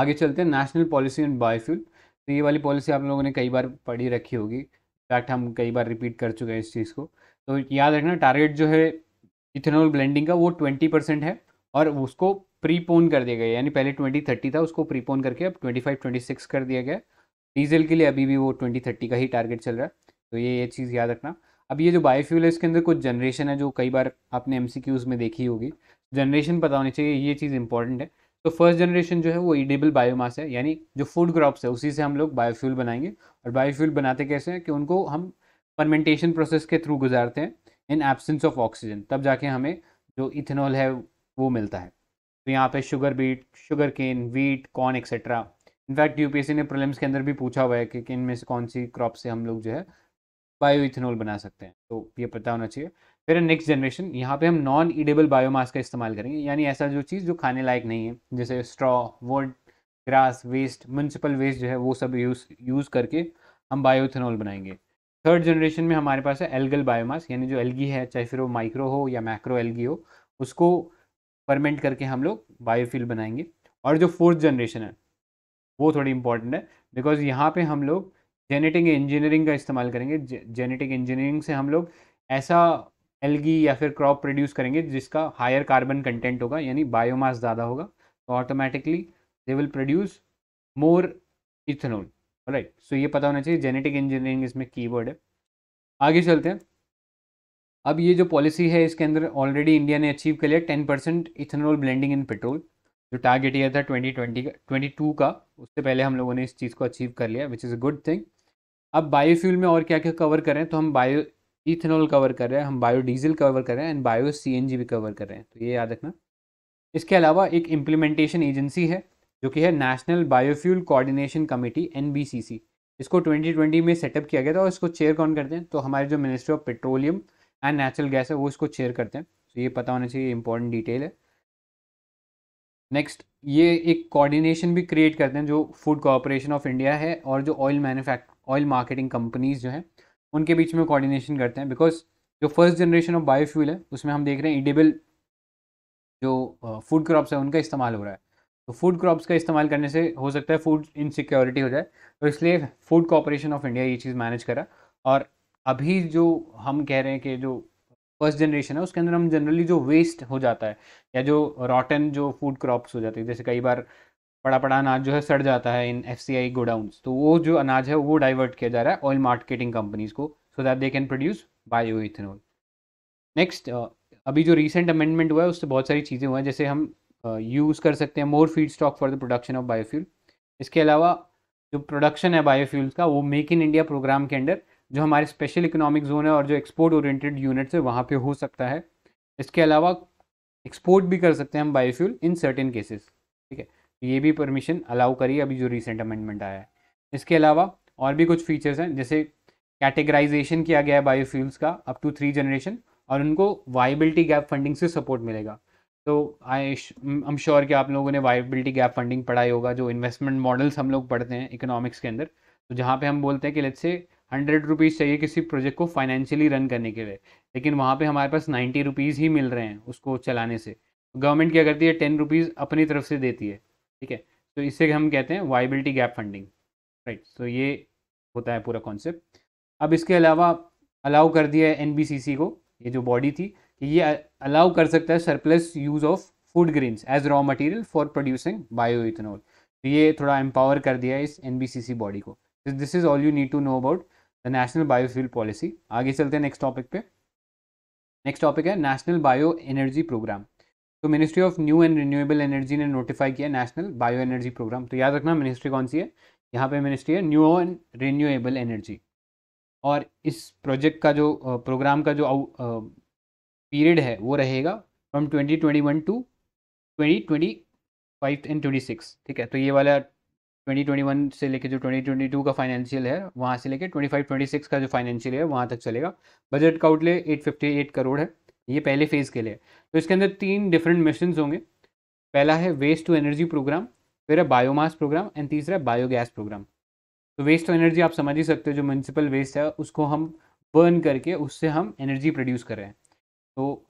आगे चलते हैं नेशनल पॉलिसी ऑन बायोफ्यूल तो ये वाली पॉलिसी आप लोगों ने कई बार पढ़ी रखी होगी इनफैक्ट हम कई बार रिपीट कर चुके हैं इस चीज़ को तो याद रखना टारगेट जो है इथेनॉल ब्लेंडिंग का वो ट्वेंटी परसेंट है और उसको प्रीपोन कर दिया गया यानी पहले ट्वेंटी थर्टी था उसको प्रीपोन करके अब ट्वेंटी फाइव ट्वेंटी सिक्स कर दिया गया डीजल के लिए अभी भी वो ट्वेंटी थर्टी का ही टारगेट चल रहा है तो ये ये चीज़ याद रखना अब ये जो बायोफ्यूल है इसके अंदर कुछ जनरेशन है जो कई बार आपने एम में देखी होगी जनरेशन पता होनी चाहिए ये चीज़ इंपॉर्टेंट है तो फर्स्ट जनरेशन जो है वो ईडेबल बायोमास है यानी जो फूड क्रॉप्स है उसी से हम लोग बायोफ्यूल बनाएंगे और बायोफ्यूल बनाते कैसे हैं कि उनको हम फर्मेंटेशन प्रोसेस के थ्रू गुजारते हैं इन एब्सेंस ऑफ ऑक्सीजन तब जाके हमें जो इथेनॉल है वो मिलता है तो यहाँ पे sugar beet sugar cane wheat corn etcetera in fact UPSC ने प्रॉब्लम्स के अंदर भी पूछा हुआ है कि इनमें से कौन सी क्रॉप से हम लोग जो है बायो इथेनॉल बना सकते हैं तो ये पता होना चाहिए फिर नेक्स्ट जनरेशन यहाँ पे हम नॉन ईडेबल बायोमास का इस्तेमाल करेंगे यानी ऐसा जो चीज़ जो खाने लायक नहीं है जैसे straw wood grass waste municipal waste जो है वो सब यूज यूज़ करके हम इथेनॉल बनाएंगे थर्ड जनरेशन में हमारे पास है एल्गल बायोमास यानी जो एल्गी है चाहे फिर वो माइक्रो हो या मैक्रो एल्गी हो उसको परमेंट करके हम लोग बायोफिल बनाएंगे और जो फोर्थ जनरेशन है वो थोड़ी इंपॉर्टेंट है बिकॉज यहाँ पे हम लोग जेनेटिक इंजीनियरिंग का इस्तेमाल करेंगे जेनेटिक इंजीनियरिंग से हम लोग ऐसा एलगी या फिर क्रॉप प्रोड्यूस करेंगे जिसका हायर कार्बन कंटेंट होगा यानी बायोमास ज़्यादा होगा तो automatically they will produce more ethanol right so ये पता होना चाहिए जेनेटिक इंजीनियरिंग इसमें कीवर्ड है आगे चलते हैं अब ये जो पॉलिसी है इसके अंदर ऑलरेडी इंडिया ने अचीव कर लिया ten percent ethanol blending in petrol जो टारगेट ये था ट्वेंटी ट्वेंटी का ट्वेंटी टू का उससे पहले हम लोगों ने इस चीज़ को अचीव कर लिया which is a good thing अब बायोफ्यूल में और क्या क्या कवर करें तो हम बायो इथेनॉल कवर कर रहे हैं हम बायो डीजल कवर कर रहे हैं एंड बायो सीएनजी भी कवर कर रहे हैं तो ये याद रखना इसके अलावा एक इम्प्लीमेंटेशन एजेंसी है जो कि है National Biofuel Coordination Committee NBCC इसको 2020 में सेटअप किया गया था और इसको चेयर कौन करते हैं तो हमारे जो ministry of petroleum and natural gas है वो इसको चेयर करते हैं तो ये पता होना चाहिए इंपॉर्टेंट डिटेल है नेक्स्ट ये एक कोऑर्डिनेशन भी क्रिएट करते हैं जो फूड कॉरपोरेशन ऑफ इंडिया है और जो oil manufacture oil marketing companies जो हैं उनके बीच में कोऑर्डिनेशन करते हैं बिकॉज जो फर्स्ट जनरेशन ऑफ बायोफ्यूल है उसमें हम देख रहे हैं इडेबल जो फूड क्रॉप्स है उनका इस्तेमाल हो रहा है तो फूड क्रॉप्स का इस्तेमाल करने से हो सकता है फूड इनसिक्योरिटी हो जाए तो इसलिए फूड कॉरपोरेशन ऑफ इंडिया ये चीज़ मैनेज करा और अभी जो हम कह रहे हैं कि जो फर्स्ट जनरेशन है उसके अंदर हम जनरली जो वेस्ट हो जाता है या जो रॉटन जो फूड क्रॉप्स हो जाते हैं जैसे कई बार पड़ा पड़ा अनाज जो है सड़ जाता है in F C I godowns तो वो जो अनाज है वो डाइवर्ट किया जा रहा है ऑयल मार्केटिंग कंपनीज को so that they can produce bio ethanol next अभी जो रिसेंट अमेंडमेंट हुआ है उससे बहुत सारी चीज़ें हुई हैं जैसे हम यूज़ कर सकते हैं more feed stock for the production of biofuel इसके अलावा जो प्रोडक्शन है बायोफ्यूल्स का वो मेक इन इंडिया प्रोग्राम के अंडर जो हमारे स्पेशल इकोनॉमिक जोन है और जो एक्सपोर्ट ओरिएंटेड यूनिट्स है वहाँ पे हो सकता है इसके अलावा एक्सपोर्ट भी कर सकते हैं हम बायोफ्यूल इन सर्टेन केसेस ठीक है ये भी परमिशन अलाउ करी अभी जो रिसेंट अमेंडमेंट आया है इसके अलावा और भी कुछ फीचर्स हैं जैसे कैटेगराइजेशन किया गया है बायोफ्यूल्स का अप टू थ्री जनरेशन और उनको वाइबिलिटी गैप फंडिंग से सपोर्ट मिलेगा तो आई एम श्योर कि आप लोगों ने वाइबिलिटी गैप फंडिंग पढ़ाई होगा जो इन्वेस्टमेंट मॉडल्स हम लोग पढ़ते हैं इकोनॉमिक्स के अंदर तो जहाँ पे हम बोलते हैं कि लेट से हंड्रेड रुपीज़ चाहिए किसी प्रोजेक्ट को फाइनेंशियली रन करने के लिए लेकिन वहाँ पे हमारे पास नाइन्टी रुपीज़ ही मिल रहे हैं उसको चलाने से गवर्नमेंट क्या करती है टेन रुपीज़ अपनी तरफ से देती है ठीक है तो इसे हम कहते हैं viability gap funding right so ये होता है पूरा कॉन्सेप्ट अब इसके अलावा अलाउ कर दिया है एन को ये जो बॉडी थी कि ये अलाउ कर सकता है surplus use of food greens as raw material for producing bio ethanol तो ये थोड़ा एम्पावर कर दिया है इस एन बॉडी को this is all you need to know about the national biofuel policy आगे चलते हैं नेक्स्ट टॉपिक पे नेक्स्ट टॉपिक है नेशनल बायो एनर्जी प्रोग्राम तो ministry of new and renewable energy ने नोटिफाई किया नेशनल बायो एनर्जी प्रोग्राम तो याद रखना मिनिस्ट्री कौन सी है यहाँ पे मिनिस्ट्री है न्यू एंड रिन्यूएबल एनर्जी और इस प्रोजेक्ट का जो प्रोग्राम का जो पीरियड है वो रहेगा from twenty twenty one to twenty twenty five and twenty six ठीक है तो ये वाला ट्वेंटी ट्वेंटी वन से लेके जो ट्वेंटी ट्वेंटी टू का फाइनेंशियल है वहाँ से लेके ट्वेंटी फाइव ट्वेंटी सिक्स का जो फाइनेंशियल है वहाँ तक चलेगा बजट का outlay eight fifty eight crore है ये पहले फेज़ के लिए तो इसके अंदर तीन डिफरेंट मिशन होंगे पहला है वेस्ट टू एनर्जी प्रोग्राम फिर है बायोमास प्रोग्राम एंड तीसरा है बायोगैस प्रोग्राम तो वेस्ट टू एनर्जी आप समझ ही सकते हो जो म्यूनसिपल वेस्ट है उसको हम बर्न करके उससे हम एनर्जी प्रोड्यूस कर रहे हैं तो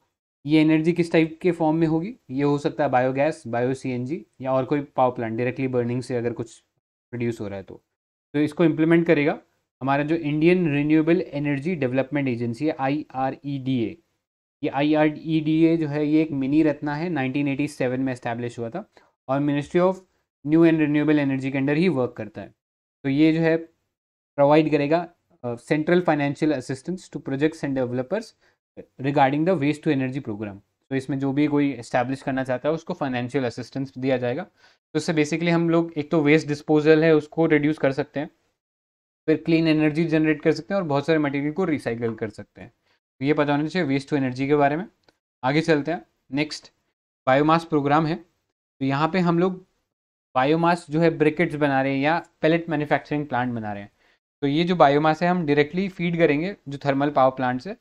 ये एनर्जी किस टाइप के फॉर्म में होगी ये हो सकता है बायोगैस बायो सी या और कोई पावर प्लांट डायरेक्टली बर्निंग से अगर कुछ प्रोड्यूस हो रहा है तो तो इसको इम्प्लीमेंट करेगा हमारा जो Indian renewable energy development agency है I R E D A ये I R E D A जो है ये एक मिनी रत्ना है 1987 में इस्टेब्लिश हुआ था और ministry of new and renewable energy के अंडर ही वर्क करता है तो ये जो है प्रोवाइड करेगा central financial assistance to projects and developers regarding the waste to energy program तो इसमें जो भी कोई इस्टेब्लिश करना चाहता है उसको फाइनेंशियल असिस्टेंस दिया जाएगा तो इससे बेसिकली हम लोग एक तो वेस्ट डिस्पोजल है उसको रिड्यूस कर सकते हैं फिर क्लीन एनर्जी जनरेट कर सकते हैं और बहुत सारे मटेरियल को रिसाइकल कर सकते हैं तो ये पता होना चाहिए वेस्ट टू एनर्जी के बारे में आगे चलते हैं नेक्स्ट बायोमास प्रोग्राम है तो यहाँ पे हम लोग बायोमास जो है ब्रिकेट्स बना रहे हैं या पेलेट मैन्युफैक्चरिंग प्लांट बना रहे हैं तो ये जो बायोमास है हम डायरेक्टली फीड करेंगे जो थर्मल पावर प्लांट से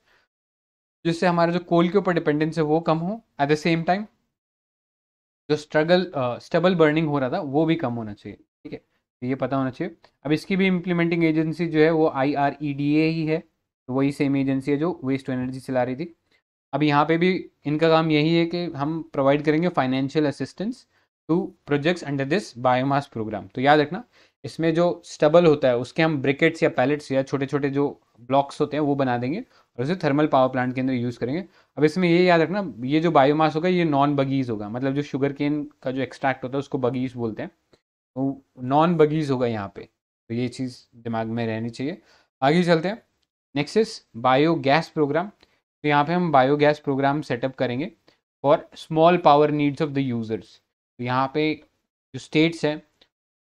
जिससे हमारा जो कोल के ऊपर डिपेंडेंस है वो कम हो एट द सेम टाइम जो स्ट्रगल स्टबल बर्निंग हो रहा था वो भी कम होना चाहिए ठीक है तो ये पता होना चाहिए अब इसकी भी इम्प्लीमेंटिंग एजेंसी जो है वो I R E D A ही है तो वही सेम एजेंसी है जो वेस्ट टू एनर्जी चला रही थी अब यहाँ पे भी इनका काम यही है कि हम प्रोवाइड करेंगे financial assistance to projects under this biomass program तो याद रखना इसमें जो स्टबल होता है उसके हम ब्रिकेट्स या पैलेट्स या छोटे छोटे जो ब्लॉक्स होते हैं वो बना देंगे और उसे थर्मल पावर प्लांट के अंदर यूज़ करेंगे अब इसमें ये याद रखना ये जो बायोमास होगा ये नॉन बगीज होगा मतलब जो शुगर केन का जो एक्सट्रैक्ट होता है उसको बगीज बोलते हैं तो नॉन बगीज होगा यहाँ पे तो ये चीज़ दिमाग में रहनी चाहिए आगे चलते हैं नेक्स्ट इज बायोगैस प्रोग्राम तो यहाँ पे हम बायोगैस प्रोग्राम सेटअप करेंगे for small power needs of the users तो यहाँ पे जो स्टेट्स हैं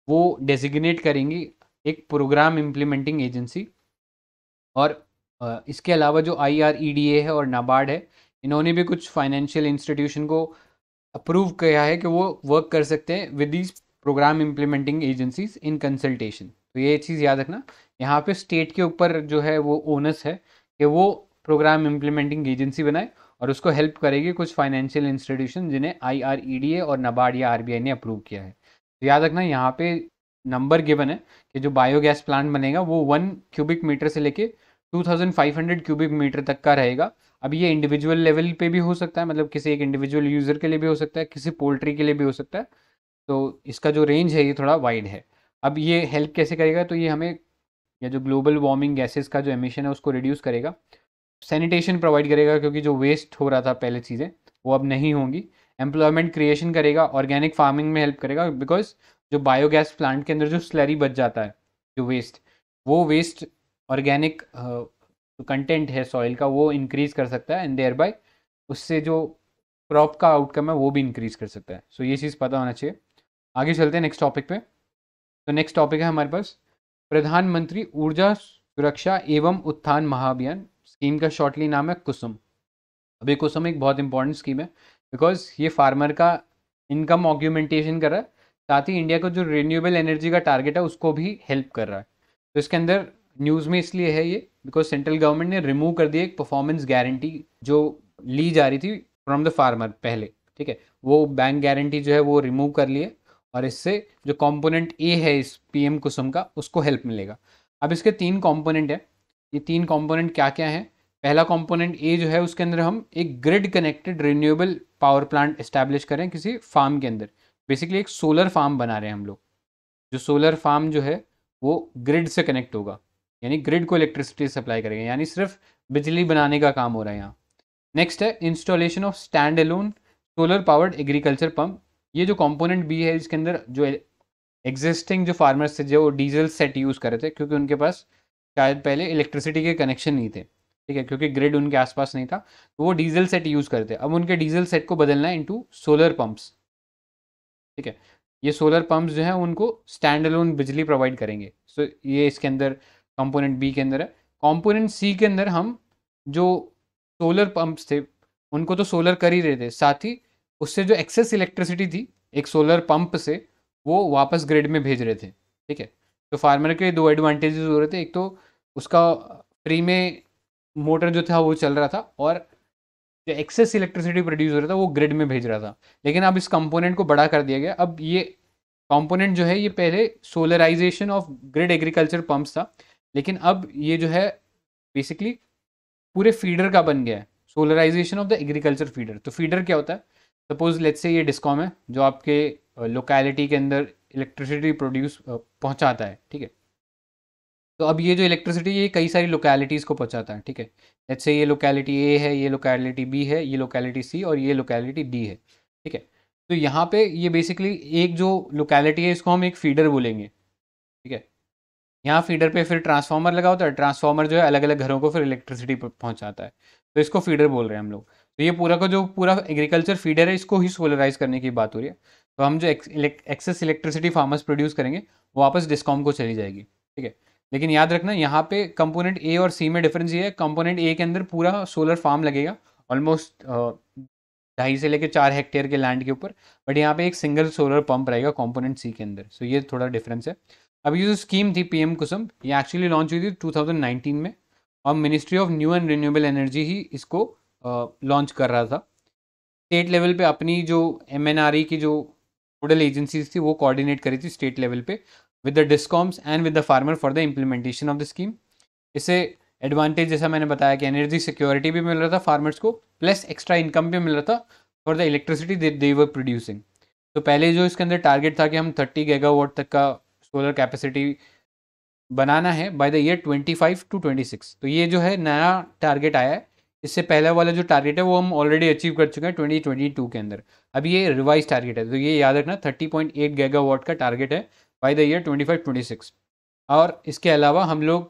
वो डेजिग्नेट करेंगी एक प्रोग्राम इम्प्लीमेंटिंग एजेंसी और इसके अलावा जो I R E D A है और नाबार्ड है इन्होंने भी कुछ फाइनेंशियल इंस्टीट्यूशन को अप्रूव किया है कि वो वर्क कर सकते हैं with these program implementing agencies in consultation तो ये चीज़ याद रखना यहाँ पे स्टेट के ऊपर जो है वो ओनस है कि वो प्रोग्राम इम्प्लीमेंटिंग एजेंसी बनाए और उसको हेल्प करेगी कुछ फाइनेंशियल इंस्टीट्यूशन जिन्हें आई e और नबार्ड या आर ने अप्रूव किया है तो याद रखना यहाँ पे नंबर गिवन है कि जो बायोगैस प्लांट बनेगा वो वन क्यूबिक मीटर से लेके 2500 क्यूबिक मीटर तक का रहेगा अब ये इंडिविजुअल लेवल पे भी हो सकता है मतलब किसी एक इंडिविजुअल यूज़र के लिए भी हो सकता है किसी पोल्ट्री के लिए भी हो सकता है तो इसका जो रेंज है ये थोड़ा वाइड है अब ये हेल्प कैसे करेगा तो ये हमें या जो ग्लोबल वार्मिंग गैसेस का जो एमिशन है उसको रिड्यूस करेगा सैनिटेशन प्रोवाइड करेगा क्योंकि जो वेस्ट हो रहा था पहले चीज़ें वो अब नहीं होंगी एम्प्लॉयमेंट क्रिएशन करेगा ऑर्गेनिक फार्मिंग में हेल्प करेगा बिकॉज जो बायोगैस प्लांट के अंदर जो स्लरी बच जाता है जो वेस्ट वो वेस्ट ऑर्गेनिक कंटेंट है सॉइल का वो इंक्रीज कर सकता है एंड देयर बाय उससे जो क्रॉप का आउटकम है वो भी इंक्रीज कर सकता है सो so, ये चीज़ पता होना चाहिए आगे चलते हैं नेक्स्ट टॉपिक पे तो नेक्स्ट टॉपिक है हमारे पास प्रधानमंत्री ऊर्जा सुरक्षा एवं उत्थान महाअभियान स्कीम का शॉर्टली नाम है कुसुम अभी कुसुम एक बहुत इंपॉर्टेंट स्कीम है बिकॉज ये फार्मर का इनकम ऑक्यूमेंटेशन कर रहा है साथ ही इंडिया का जो रिन्यूएबल एनर्जी का टारगेट है उसको भी हेल्प कर रहा है तो इसके अंदर न्यूज़ में इसलिए है ये बिकॉज सेंट्रल गवर्नमेंट ने रिमूव कर दिया एक परफॉर्मेंस गारंटी जो ली जा रही थी फ्रॉम द फार्मर पहले ठीक है वो बैंक गारंटी जो है वो रिमूव कर लिए और इससे जो कॉम्पोनेंट ए है इस पी एम कुसुम का उसको हेल्प मिलेगा अब इसके तीन कॉम्पोनेंट है ये तीन कॉम्पोनेंट क्या क्या हैं पहला कॉम्पोनेंट ए जो है उसके अंदर हम एक grid connected renewable power plant establish करें किसी फार्म के अंदर बेसिकली एक सोलर फार्म बना रहे हैं हम लोग जो सोलर फार्म जो है वो ग्रिड से कनेक्ट होगा यानी ग्रिड को इलेक्ट्रिसिटी सप्लाई करेगा यानी सिर्फ बिजली बनाने का काम हो रहा है यहाँ नेक्स्ट है installation of stand alone solar powered agriculture pump ये जो कंपोनेंट बी है इसके अंदर जो एग्जिस्टिंग जो फार्मर्स थे जो डीजल सेट यूज़ कर रहे थे क्योंकि उनके पास शायद पहले इलेक्ट्रिसिटी के कनेक्शन नहीं थे ठीक है क्योंकि ग्रिड उनके आसपास नहीं था तो वो डीजल सेट यूज़ करते अब उनके डीजल सेट को बदलना है इंटू सोलर पम्प्स ठीक है ये सोलर पम्प जो हैं उनको स्टैंड अलोन बिजली प्रोवाइड करेंगे सो so, ये इसके अंदर कंपोनेंट बी के अंदर है कंपोनेंट सी के अंदर हम जो सोलर पम्प्स थे उनको तो सोलर कर ही रहे थे साथ ही उससे जो एक्सेस इलेक्ट्रिसिटी थी एक सोलर पंप से वो वापस ग्रिड में भेज रहे थे ठीक है तो फार्मर के दो एडवांटेजेस हो रहे थे एक तो उसका फ्री में मोटर जो था वो चल रहा था और जो एक्सेस इलेक्ट्रिसिटी प्रोड्यूस हो रहा था वो ग्रिड में भेज रहा था लेकिन अब इस कंपोनेंट को बड़ा कर दिया गया अब ये कंपोनेंट जो है ये पहले solarization of grid agriculture pumps था लेकिन अब ये जो है बेसिकली पूरे फीडर का बन गया है solarization of the agriculture feeder तो फीडर क्या होता है सपोज लेट्स से ये डिस्कॉम है जो आपके लोकेलिटी के अंदर इलेक्ट्रिसिटी प्रोड्यूस पहुंचाता है ठीक है तो अब ये जो इलेक्ट्रिसिटी ये कई सारी लोकेलिटीज़ को पहुंचाता है ठीक है लेट्स से ये लोकेलिटी ए है ये लोकेलिटी बी है ये लोकेलिटी सी और ये लोकेलिटी डी है ठीक है तो यहाँ पे ये बेसिकली एक जो लोकेलिटी है इसको हम एक फीडर बोलेंगे ठीक है यहाँ फीडर पे फिर ट्रांसफार्मर लगा होता है ट्रांसफार्मर जो है अलग अलग घरों को फिर इलेक्ट्रिसिटी पहुँचाता है तो इसको फीडर बोल रहे हैं हम लोग तो ये पूरा का जो पूरा एग्रीकल्चर फीडर है इसको ही सोलराइज करने की बात हो रही है तो हम जो एक्सेस इलेक्ट्रिसिटी फार्मर्स प्रोड्यूस करेंगे वो वापस डिस्कॉम को चली जाएगी ठीक है लेकिन याद रखना यहाँ पे कंपोनेंट ए और सी में डिफरेंस ये है कंपोनेंट ए के अंदर पूरा सोलर फार्म लगेगा ऑलमोस्ट ढाई से लेकर चार हेक्टेयर के लैंड के ऊपर बट यहाँ पे एक सिंगल सोलर पंप रहेगा कंपोनेंट सी के अंदर सो ये थोड़ा डिफरेंस है अब ये जो स्कीम थी पीएम कुसुम ये एक्चुअली लॉन्च हुई थी 2019 में और ministry of new and renewable energy ही इसको लॉन्च कर रहा था स्टेट लेवल पे अपनी जो एम e की जो नोडल एजेंसीज थी वो कोऑर्डिनेट करी थी स्टेट लेवल पे with the discoms and with the farmer for the implementation of the scheme इससे एडवांटेज जैसा मैंने बताया कि एनर्जी सिक्योरिटी भी मिल रहा था फार्मर्स को प्लस एक्स्ट्रा इनकम भी मिल रहा था for the electricity they were producing तो पहले जो इसके अंदर टारगेट था कि हम थर्टी गीगावाट तक का सोलर कैपेसिटी बनाना है by the year twenty five to twenty six तो ये जो है नया टारगेट आया है इससे पहला वाला जो टारगेट है वो हम ऑलरेडी अचीव कर चुके हैं ट्वेंटी ट्वेंटी टू के अंदर अब ये रिवाइज टारगेट है तो ये याद रखना थर्टी पॉइंट गेगा गीगावाट का टारगेट है by the year twenty five twenty six और इसके अलावा हम लोग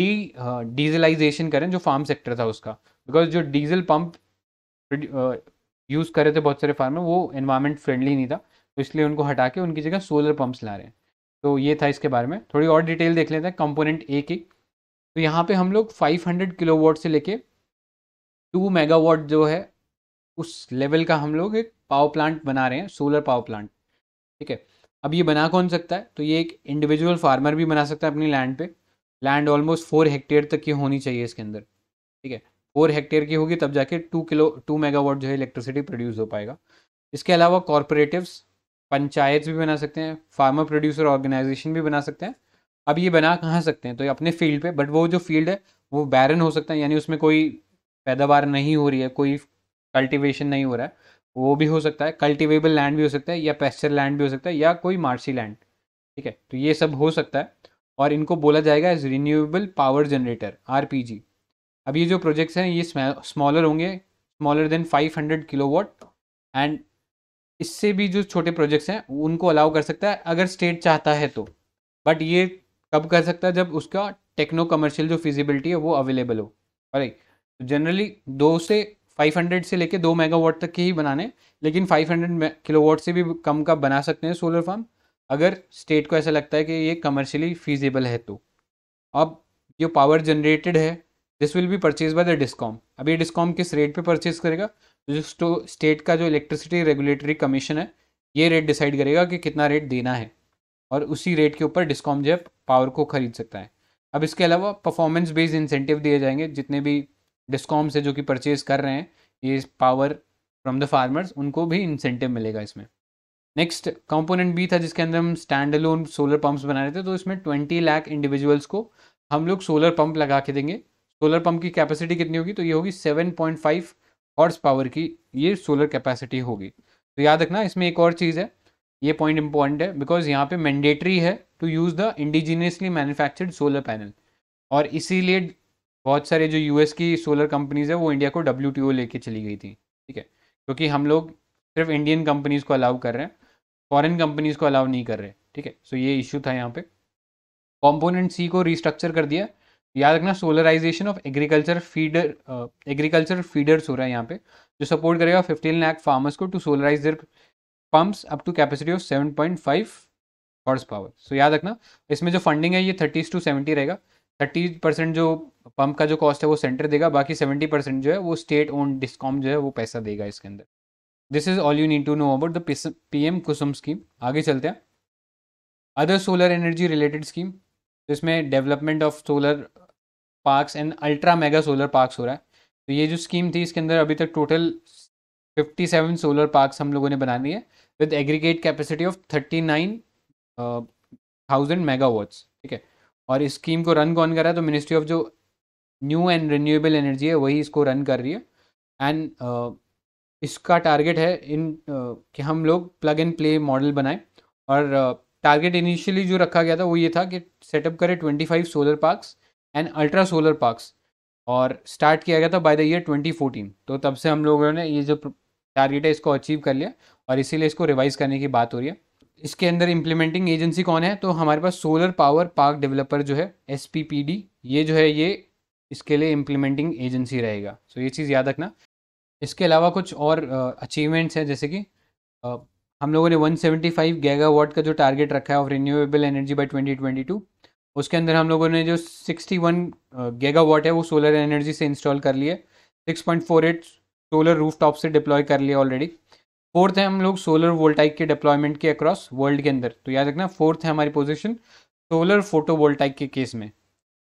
डी डीजलाइजेशन करें जो फार्म सेक्टर था उसका बिकॉज जो डीजल पम्प यूज़ कर रहे थे बहुत सारे फार्मर वो इन्वायरमेंट फ्रेंडली नहीं था तो इसलिए उनको हटा के उनकी जगह सोलर पम्प्स ला रहे हैं तो ये था इसके बारे में थोड़ी और डिटेल देख लेते हैं कंपोनेंट ए की तो यहाँ पे हम लोग 500 किलोवाट से लेके टू मेगावाट जो है उस लेवल का हम लोग एक पावर प्लांट बना रहे हैं सोलर पावर प्लांट ठीक है अब ये बना कौन सकता है तो ये एक इंडिविजुअल फार्मर भी बना सकता है अपनी लैंड पे लैंड ऑलमोस्ट फोर हेक्टेयर तक की होनी चाहिए इसके अंदर ठीक है फोर हेक्टेयर की होगी तब जाके टू किलो टू मेगावाट जो है इलेक्ट्रिसिटी प्रोड्यूस हो पाएगा इसके अलावा कॉरपोरेटिव्स पंचायत भी बना सकते हैं फार्मर प्रोड्यूसर ऑर्गेनाइजेशन भी बना सकते हैं अब ये बना कहाँ सकते हैं तो अपने फील्ड पे बट वो जो फील्ड है वो बैरन हो सकता है यानी उसमें कोई पैदावार नहीं हो रही है कोई कल्टिवेशन नहीं हो रहा है वो भी हो सकता है कल्टिवेबल लैंड भी हो सकता है या पेस्चर लैंड भी हो सकता है या कोई मार्सी लैंड ठीक है तो ये सब हो सकता है और इनको बोला जाएगा as renewable power generator R अब ये जो प्रोजेक्ट्स हैं ये स्मॉलर होंगे स्मॉलर देन 500 वॉट एंड इससे भी जो छोटे प्रोजेक्ट्स हैं उनको अलाउ कर सकता है अगर स्टेट चाहता है तो बट ये कब कर सकता है जब उसका टेक्नो कमर्शियल जो फिजिबिलिटी है वो अवेलेबल हो राइट जनरली दो से 500 से लेके दो मेगावाट तक के ही बनाने लेकिन 500 किलोवाट से भी कम का बना सकते हैं सोलर फार्म अगर स्टेट को ऐसा लगता है कि ये कमर्शियली फीजेबल है तो अब जो पावर जनरेटेड है this will be purchase by the discom अब ये डिस्कॉम किस रेट पे परचेज करेगा तो जो स्टेट का जो इलेक्ट्रिसिटी रेगुलेटरी कमीशन है ये रेट डिसाइड करेगा कि कितना रेट देना है और उसी रेट के ऊपर डिस्कॉम जो है पावर को खरीद सकता है अब इसके अलावा परफॉर्मेंस बेस्ड इंसेंटिव दिए जाएंगे जितने भी डिस्कॉम से जो कि परचेज कर रहे हैं ये पावर फ्रॉम द फार्मर्स उनको भी इंसेंटिव मिलेगा इसमें नेक्स्ट कंपोनेंट बी था जिसके अंदर हम स्टैंड अलोन सोलर पंप्स बना रहे थे तो इसमें ट्वेंटी लाख इंडिविजुअल्स को हम लोग सोलर पंप लगा के देंगे सोलर पंप की कैपेसिटी कितनी होगी तो ये होगी seven point five horse power की ये सोलर कैपेसिटी होगी तो याद रखना इसमें एक और चीज़ है ये पॉइंट इंपॉर्टेंट है बिकॉज यहाँ पे मैंडेटरी है to use the indigenously manufactured solar panel और इसीलिए बहुत सारे जो यूएस की सोलर कंपनीज़ है वो इंडिया को डब्ल्यू टी ओ लेके चली गई थी ठीक है क्योंकि हम लोग सिर्फ इंडियन कंपनीज़ को अलाउ कर रहे हैं फॉरेन कंपनीज़ को अलाउ नहीं कर रहे ठीक है सो ये इशू था यहाँ पे कंपोनेंट सी को रिस्ट्रक्चर कर दिया याद रखना solarization of agriculture feeder agriculture feeders हो रहा है यहाँ पे जो सपोर्ट करेगा फिफ्टीन लाख फार्मर्स को to solarize their pumps up to capacity of seven point five horse power so याद रखना इसमें जो फंडिंग है ये थर्टीज टू सेवेंटी रहेगा थर्टी परसेंट जो पंप का जो कॉस्ट है वो सेंटर देगा बाकी सेवेंटी परसेंट जो है वो स्टेट ओन डिस्कॉम जो है वो पैसा देगा इसके अंदर this is all you need to know about the P M Kusum scheme आगे चलते हैं other solar energy related scheme जिसमें development of solar parks and ultra mega solar parks हो रहा है तो ये जो स्कीम थी इसके अंदर अभी तक total fifty seven solar parks हम लोगों ने बना दिए है with aggregate capacity of thirty nine thousand watts ठीक है और इस स्कीम को रन कौन कर रहा है तो मिनिस्ट्री ऑफ जो न्यू एंड रिन्यूएबल एनर्जी है वही इसको रन कर रही है एंड uh, इसका टारगेट है इन uh, कि हम लोग प्लग एंड प्ले मॉडल बनाएं और टारगेट uh, इनिशियली जो रखा गया था वो ये था कि सेटअप करें twenty five solar parks and ultra solar parks और स्टार्ट किया गया था by the year twenty fourteen तो तब से हम लोगों ने ये जो टारगेट है इसको अचीव कर लिया और इसीलिए इसको रिवाइज़ करने की बात हो रही है इसके अंदर इम्प्लीमेंटिंग एजेंसी कौन है तो हमारे पास सोलर पावर पार्क डेवलपर जो है एस ये जो है ये इसके लिए इम्प्लीमेंटिंग एजेंसी रहेगा सो ये चीज़ याद रखना इसके अलावा कुछ और अचीवमेंट्स uh, हैं जैसे कि uh, हम लोगों ने 175 सेवेंटी गीगावाट का जो टारगेट रखा है ऑफ रिन्यूएबल एनर्जी बाय 2022 उसके अंदर हम लोगों ने जो 61 वन गीगावाट है वो सोलर एनर्जी से इंस्टॉल कर लिए 6.48 सोलर रूफ टॉप से डिप्लॉय कर लिया ऑलरेडी फोर्थ है हम लोग सोलर वोल्टाइक के डिप्लॉयमेंट के अक्रॉस वर्ल्ड के अंदर तो याद रखना फोर्थ है हमारी पोजिशन सोलर फोटो वोल्टाइक के केस में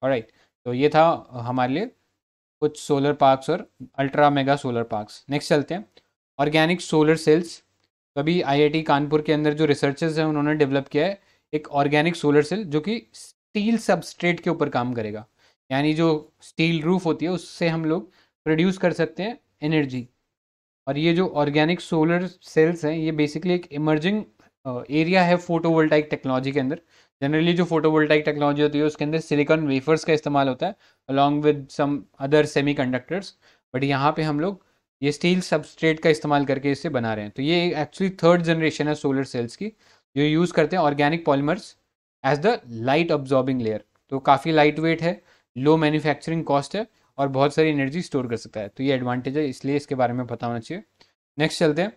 राइट तो ये था हमारे लिए कुछ सोलर पार्क्स और ultra mega solar parks next चलते हैं ऑर्गेनिक सोलर सेल्स तो अभी आईआईटी कानपुर के अंदर जो रिसर्चर्स हैं उन्होंने डेवलप किया है एक ऑर्गेनिक सोलर सेल जो कि स्टील सबस्ट्रेट के ऊपर काम करेगा यानी जो स्टील रूफ होती है उससे हम लोग प्रोड्यूस कर सकते हैं एनर्जी और ये जो ऑर्गेनिक सोलर सेल्स हैं ये बेसिकली एक इमर्जिंग एरिया uh, है फोटोवोल्टाइक टेक्नोलॉजी के अंदर जनरली जो फोटोवोल्टाइक टेक्नोलॉजी होती है उसके अंदर सिलिकॉन वेफर्स का इस्तेमाल होता है along with some other semi conductors but यहाँ पे हम लोग ये स्टील सबस्ट्रेट का इस्तेमाल करके इसे बना रहे हैं तो ये एक्चुअली थर्ड जनरेशन है सोलर सेल्स की जो यूज़ करते हैं organic polymers as the light absorbing layer तो काफ़ी लाइट वेट है लो मैन्युफैक्चरिंग कॉस्ट है और बहुत सारी एनर्जी स्टोर कर सकता है तो ये एडवांटेज है इसलिए इसके बारे में पता होना चाहिए नेक्स्ट चलते हैं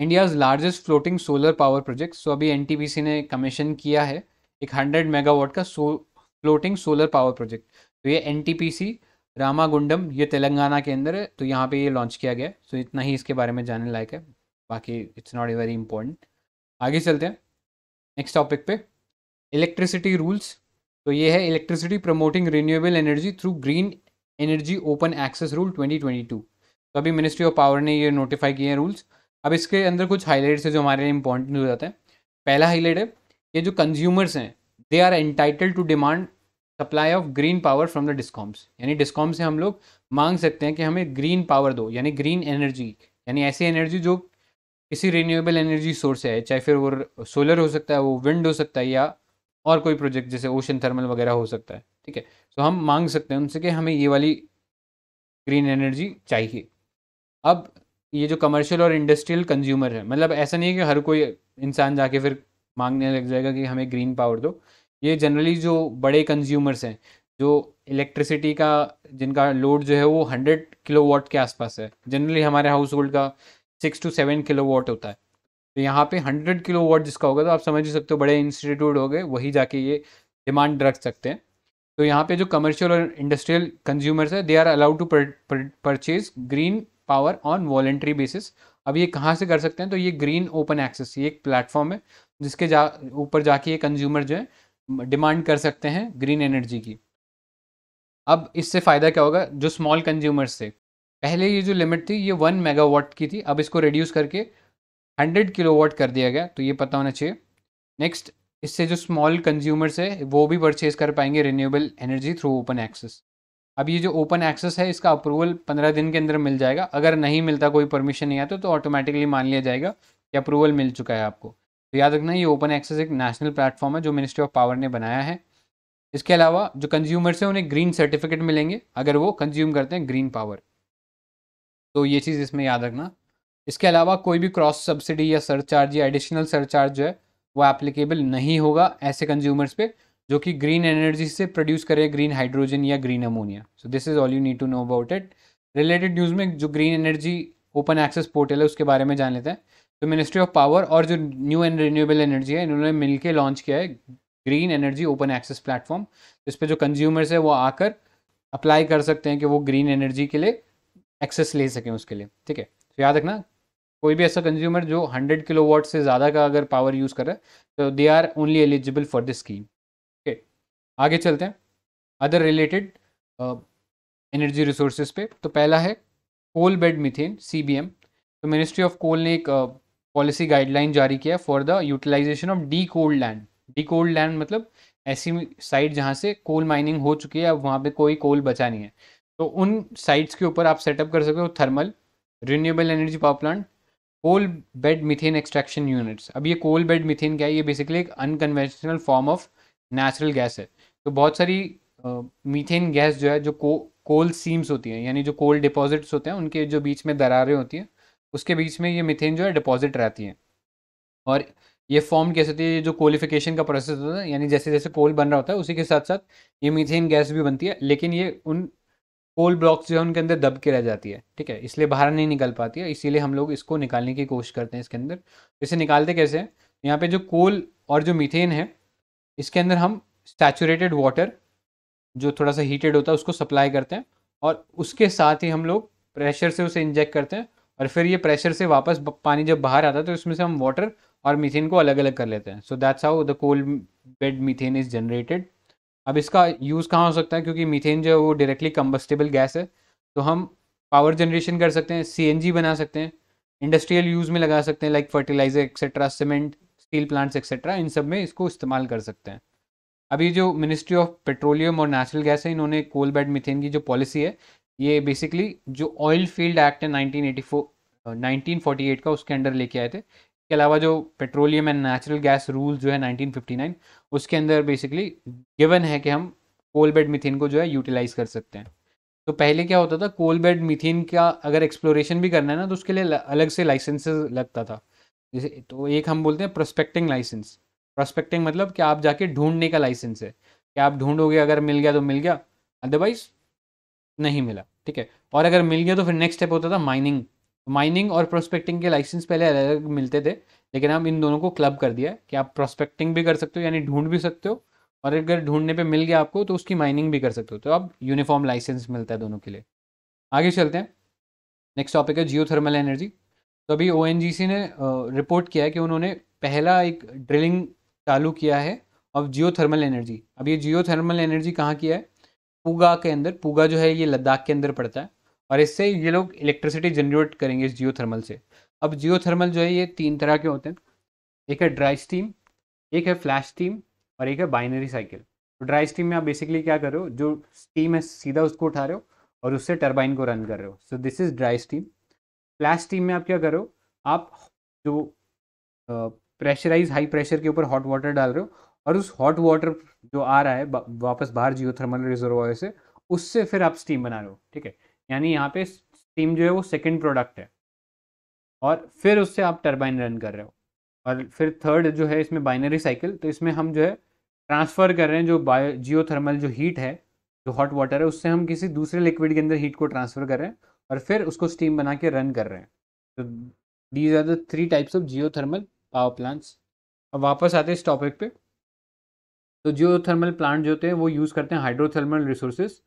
India's largest floating solar power project so अभी एन ने कमीशन किया है एक हंड्रेड मेगावाट का so floating solar power project तो ये एन रामागुंडम ये तेलंगाना के अंदर है तो यहाँ पे ये लॉन्च किया गया सो इतना ही इसके बारे में जानने लायक है बाकी it's not a very important आगे चलते हैं नेक्स्ट टॉपिक पे इलेक्ट्रिसिटी रूल्स तो ये है electricity promoting renewable energy through green energy open access rule 2022 तो अभी मिनिस्ट्री ऑफ पावर ने ये नोटिफाई किए हैं रूल्स अब इसके अंदर कुछ हाईलाइट्स है जो हमारे लिए इंपॉर्टेंट हो जाता है पहला हाईलाइट है ये जो कंज्यूमर्स हैं they are entitle to demand supply of green power from the discoms यानी डिस्कॉम से हम लोग मांग सकते हैं कि हमें ग्रीन पावर दो यानी ग्रीन एनर्जी यानी ऐसी एनर्जी जो किसी रिन्यूएबल एनर्जी सोर्स है चाहे फिर वो सोलर हो सकता है वो विंड हो सकता है या और कोई प्रोजेक्ट जैसे ओशन थर्मल वगैरह हो सकता है ठीक है तो हम मांग सकते हैं उनसे कि हमें ये वाली ग्रीन एनर्जी चाहिए अब ये जो कमर्शियल और इंडस्ट्रियल कंज्यूमर है मतलब ऐसा नहीं है कि हर कोई इंसान जाके फिर मांगने लग जाएगा कि हमें ग्रीन पावर दो ये जनरली जो बड़े कंज्यूमर्स हैं जो इलेक्ट्रिसिटी का जिनका लोड जो है वो हंड्रेड किलो के आसपास है जनरली हमारे हाउस होल्ड का सिक्स टू सेवन किलो होता है तो यहाँ पे हंड्रेड किलो वॉट जिसका होगा तो आप समझ ही सकते हो बड़े इंस्टीट्यूट हो गए वही जाके ये डिमांड रख सकते हैं तो यहाँ पे जो कमर्शियल और इंडस्ट्रियल कंज्यूमर्स है they are allowed to purchase green power on voluntary basis अब ये कहाँ से कर सकते हैं तो ये ग्रीन ओपन एक्सेस ये एक प्लेटफॉर्म है जिसके जा ऊपर जाके ये कंज्यूमर जो है डिमांड कर सकते हैं ग्रीन एनर्जी की अब इससे फ़ायदा क्या होगा जो स्मॉल कंज्यूमर्स थे पहले ये जो लिमिट थी ये वन मेगावाट की थी अब इसको रिड्यूस करके हंड्रेड किलोवाट कर दिया गया तो ये पता होना चाहिए नेक्स्ट इससे जो स्मॉल कंज्यूमर्स है वो भी परचेज कर पाएंगे renewable energy through open access अब ये जो ओपन एक्सेस है इसका अप्रूवल पंद्रह दिन के अंदर मिल जाएगा अगर नहीं मिलता कोई परमिशन नहीं आता तो ऑटोमेटिकली मान लिया जाएगा कि अप्रूवल मिल चुका है आपको तो याद रखना ये ओपन एक्सेस एक नेशनल प्लेटफॉर्म है जो मिनिस्ट्री ऑफ पावर ने बनाया है इसके अलावा जो कंज्यूमर्स हैं उन्हें ग्रीन सर्टिफिकेट मिलेंगे अगर वो कंज्यूम करते हैं ग्रीन पावर तो ये चीज़ इसमें याद रखना इसके अलावा कोई भी क्रॉस सब्सिडी या सरचार्ज या एडिशनल सरचार्ज जो है वो एप्लीकेबल नहीं होगा ऐसे कंज्यूमर्स पे जो कि ग्रीन एनर्जी से प्रोड्यूस करे ग्रीन हाइड्रोजन या green ammonia so this is all you need to know about it related news में जो green energy open access portal है उसके बारे में जान लेते हैं तो मिनिस्ट्री ऑफ पावर और जो न्यू एंड रिन्यूएबल एनर्जी है इन्होंने मिलकर लॉन्च किया है green energy open access platform जिस पर जो कंज्यूमर्स है वो आकर अप्लाई कर सकते हैं कि वो ग्रीन एनर्जी के लिए एक्सेस ले सकें उसके लिए ठीक है तो याद रखना कोई भी ऐसा कंज्यूमर जो 100 वॉट से ज़्यादा का अगर पावर यूज़ कर रहा है तो they are only eligible for this scheme okay आगे चलते हैं अदर रिलेटेड एनर्जी रिसोर्सेज पे तो पहला है कोल बेड मिथेन सी तो मिनिस्ट्री ऑफ कोल ने एक पॉलिसी uh, गाइडलाइन जारी किया for the utilization of de coaled land de coaled land मतलब ऐसी साइट जहाँ से कोल माइनिंग हो चुकी है अब वहाँ पर कोई कोल बचा नहीं है तो उन साइट्स के ऊपर आप सेटअप कर सकते हो thermal renewable energy power plant coal bed methane extraction units अब ये कोल बेड मिथेन क्या है ये बेसिकली एक unconventional form of natural gas है तो बहुत सारी मीथेन गैस जो है जो को कोल सीम्स होती हैं यानी जो कोल डिपॉजिट्स होते हैं उनके जो बीच में दरारें होती हैं उसके बीच में ये मिथेन जो है डिपॉजिट रहती हैं और ये फॉर्म कैसे होती है ये जो कोलिफिकेशन का प्रोसेस होता है यानी जैसे जैसे कोल बन रहा होता है उसी के साथ साथ ये मीथेन गैस भी बनती है लेकिन ये उन कोल ब्लॉक्स जो है उनके अंदर दब के रह जाती है ठीक है इसलिए बाहर नहीं निकल पाती है इसीलिए हम लोग इसको निकालने की कोशिश करते हैं इसके अंदर तो इसे निकालते कैसे यहाँ पे जो कोल और जो मीथेन है इसके अंदर हम सैचुरेटेड वाटर जो थोड़ा सा हीटेड होता है उसको सप्लाई करते हैं और उसके साथ ही हम लोग प्रेशर से उसे इंजेक्ट करते हैं और फिर ये प्रेशर से वापस पानी जब बाहर आता है तो इसमें से हम वाटर और मीथेन को अलग अलग कर लेते हैं so that's how the coal bed methane is generated अब इसका यूज़ कहाँ हो सकता है क्योंकि मीथेन जो है वो डायरेक्टली कम्बस्टेबल गैस है तो हम पावर जनरेशन कर सकते हैं सी बना सकते हैं इंडस्ट्रियल यूज़ में लगा सकते हैं like fertiliser etcetera cement steel plants etcetera इन सब में इसको इस्तेमाल कर सकते हैं अभी जो मिनिस्ट्री ऑफ पेट्रोलियम और नेचुरल गैस है इन्होंने कोल बेड मिथेन की जो पॉलिसी है ये बेसिकली जो ऑयल फील्ड एक्ट है 1984 1948 का उसके अंडर लेके आए थे इसके अलावा जो petroleum and natural gas rule जो है 1959 उसके अंदर बेसिकली गिवन है कि हम कोल बेड मिथिन को जो है यूटिलाइज कर सकते हैं तो पहले क्या होता था कोल बेड मिथिन का अगर एक्सप्लोरेशन भी करना है ना तो उसके लिए अलग से लाइसेंसेस लगता था जैसे तो एक हम बोलते हैं प्रोस्पेक्टिंग लाइसेंस प्रोस्पेक्टिंग मतलब कि आप जाके ढूंढने का लाइसेंस है कि आप ढूंढोगे अगर मिल गया तो मिल गया अदरवाइज नहीं मिला ठीक है और अगर मिल गया तो फिर नेक्स्ट स्टेप होता था माइनिंग माइनिंग और प्रोस्पेक्टिंग के लाइसेंस पहले अलग अलग मिलते थे लेकिन हम इन दोनों को क्लब कर दिया है कि आप प्रोस्पेक्टिंग भी कर सकते हो यानी ढूंढ भी सकते हो और अगर ढूंढने पे मिल गया आपको तो उसकी माइनिंग भी कर सकते हो तो अब यूनिफॉर्म लाइसेंस मिलता है दोनों के लिए आगे चलते हैं नेक्स्ट टॉपिक है जियो थर्मल एनर्जी तो अभी ओ ने रिपोर्ट किया है कि उन्होंने पहला एक ड्रिलिंग चालू किया है ऑफ जियो थर्मल एनर्जी अब ये जियो थर्मल एनर्जी कहाँ की है पूगा के अंदर पूगा जो है ये लद्दाख के अंदर पड़ता है और इससे ये लोग इलेक्ट्रिसिटी जनरेट करेंगे इस जियो थर्मल से अब जियो थर्मल जो है ये तीन तरह के होते हैं एक है ड्राई स्टीम एक है फ्लैश स्टीम और एक है बाइनरी साइकिल तो ड्राई स्टीम में आप बेसिकली क्या कर रहे हो जो स्टीम है सीधा उसको उठा रहे हो और उससे टर्बाइन को रन कर रहे हो so this is dry steam flash steam में आप क्या कर रहे हो आप जो प्रेशराइज हाई प्रेशर के ऊपर हॉट वाटर डाल रहे हो और उस हॉट वाटर जो आ रहा है वापस बाहर जियो थर्मल से उससे फिर आप स्टीम बना रहे हो ठीक है यानी यहाँ पे स्टीम जो है वो सेकेंड प्रोडक्ट है और फिर उससे आप टर्बाइन रन कर रहे हो और फिर थर्ड जो है इसमें बाइनरी साइकिल तो इसमें हम जो है ट्रांसफ़र कर रहे हैं जो बायो जियो थर्मल जो हीट है जो हॉट वाटर है उससे हम किसी दूसरे लिक्विड के अंदर हीट को ट्रांसफ़र कर रहे हैं और फिर उसको स्टीम बना के रन कर रहे हैं तो these are the three types of geothermal power plants अब वापस आते हैं इस टॉपिक पे तो जियो थर्मल प्लांट जो होते हैं वो यूज़ करते हैं हाइड्रोथर्मल रिसोर्सेज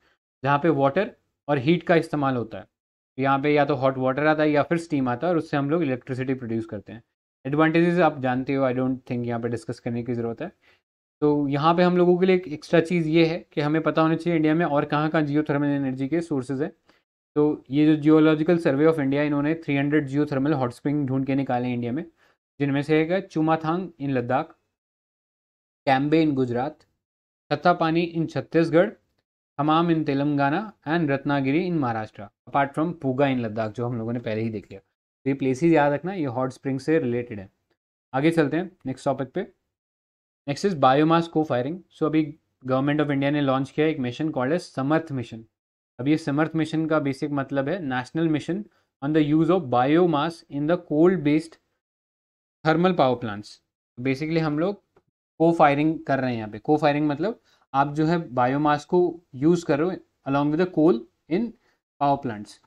जहाँ पे वाटर और हीट का इस्तेमाल होता है तो यहाँ पे या तो हॉट वाटर आता है या फिर स्टीम आता है और उससे हम लोग इलेक्ट्रिसिटी प्रोड्यूस करते हैं एडवांटेजेस आप जानते हो आई डोंट थिंक यहाँ पे डिस्कस करने की ज़रूरत है तो यहाँ पे हम लोगों के लिए एक एक्स्ट्रा चीज़ ये है कि हमें पता होना चाहिए इंडिया में और कहाँ कहाँ जियो थर्मल एनर्जी के सोर्सेज हैं तो ये जो जियोलॉजिकल सर्वे ऑफ इंडिया इन्होंने three hundred geothermal hot spring ढूंढ के निकाले इंडिया में जिनमें से एक है Chumathang in Ladakh Cambay in Gujarat Chhattapani in Chhattisgarh Hamam in Telangana and Ratnagiri in Maharashtra apart from Puga in Ladakh जो हम लोगों ने पहले ही देख लिया तो ये प्लेसेस याद रखना ये हॉट स्प्रिंग से रिलेटेड है आगे चलते हैं नेक्स्ट टॉपिक पे next is biomass co firing so अभी गवर्नमेंट ऑफ इंडिया ने लॉन्च किया एक मिशन कॉल्ड है समर्थ मिशन अब ये समर्थ मिशन का बेसिक मतलब है national mission on the use of biomass in the coal based thermal power plants basically हम लोग को फायरिंग कर रहे हैं यहाँ पे को फायरिंग मतलब आप जो है बायोमास को यूज़ कर रहे हो along with the coal in power plants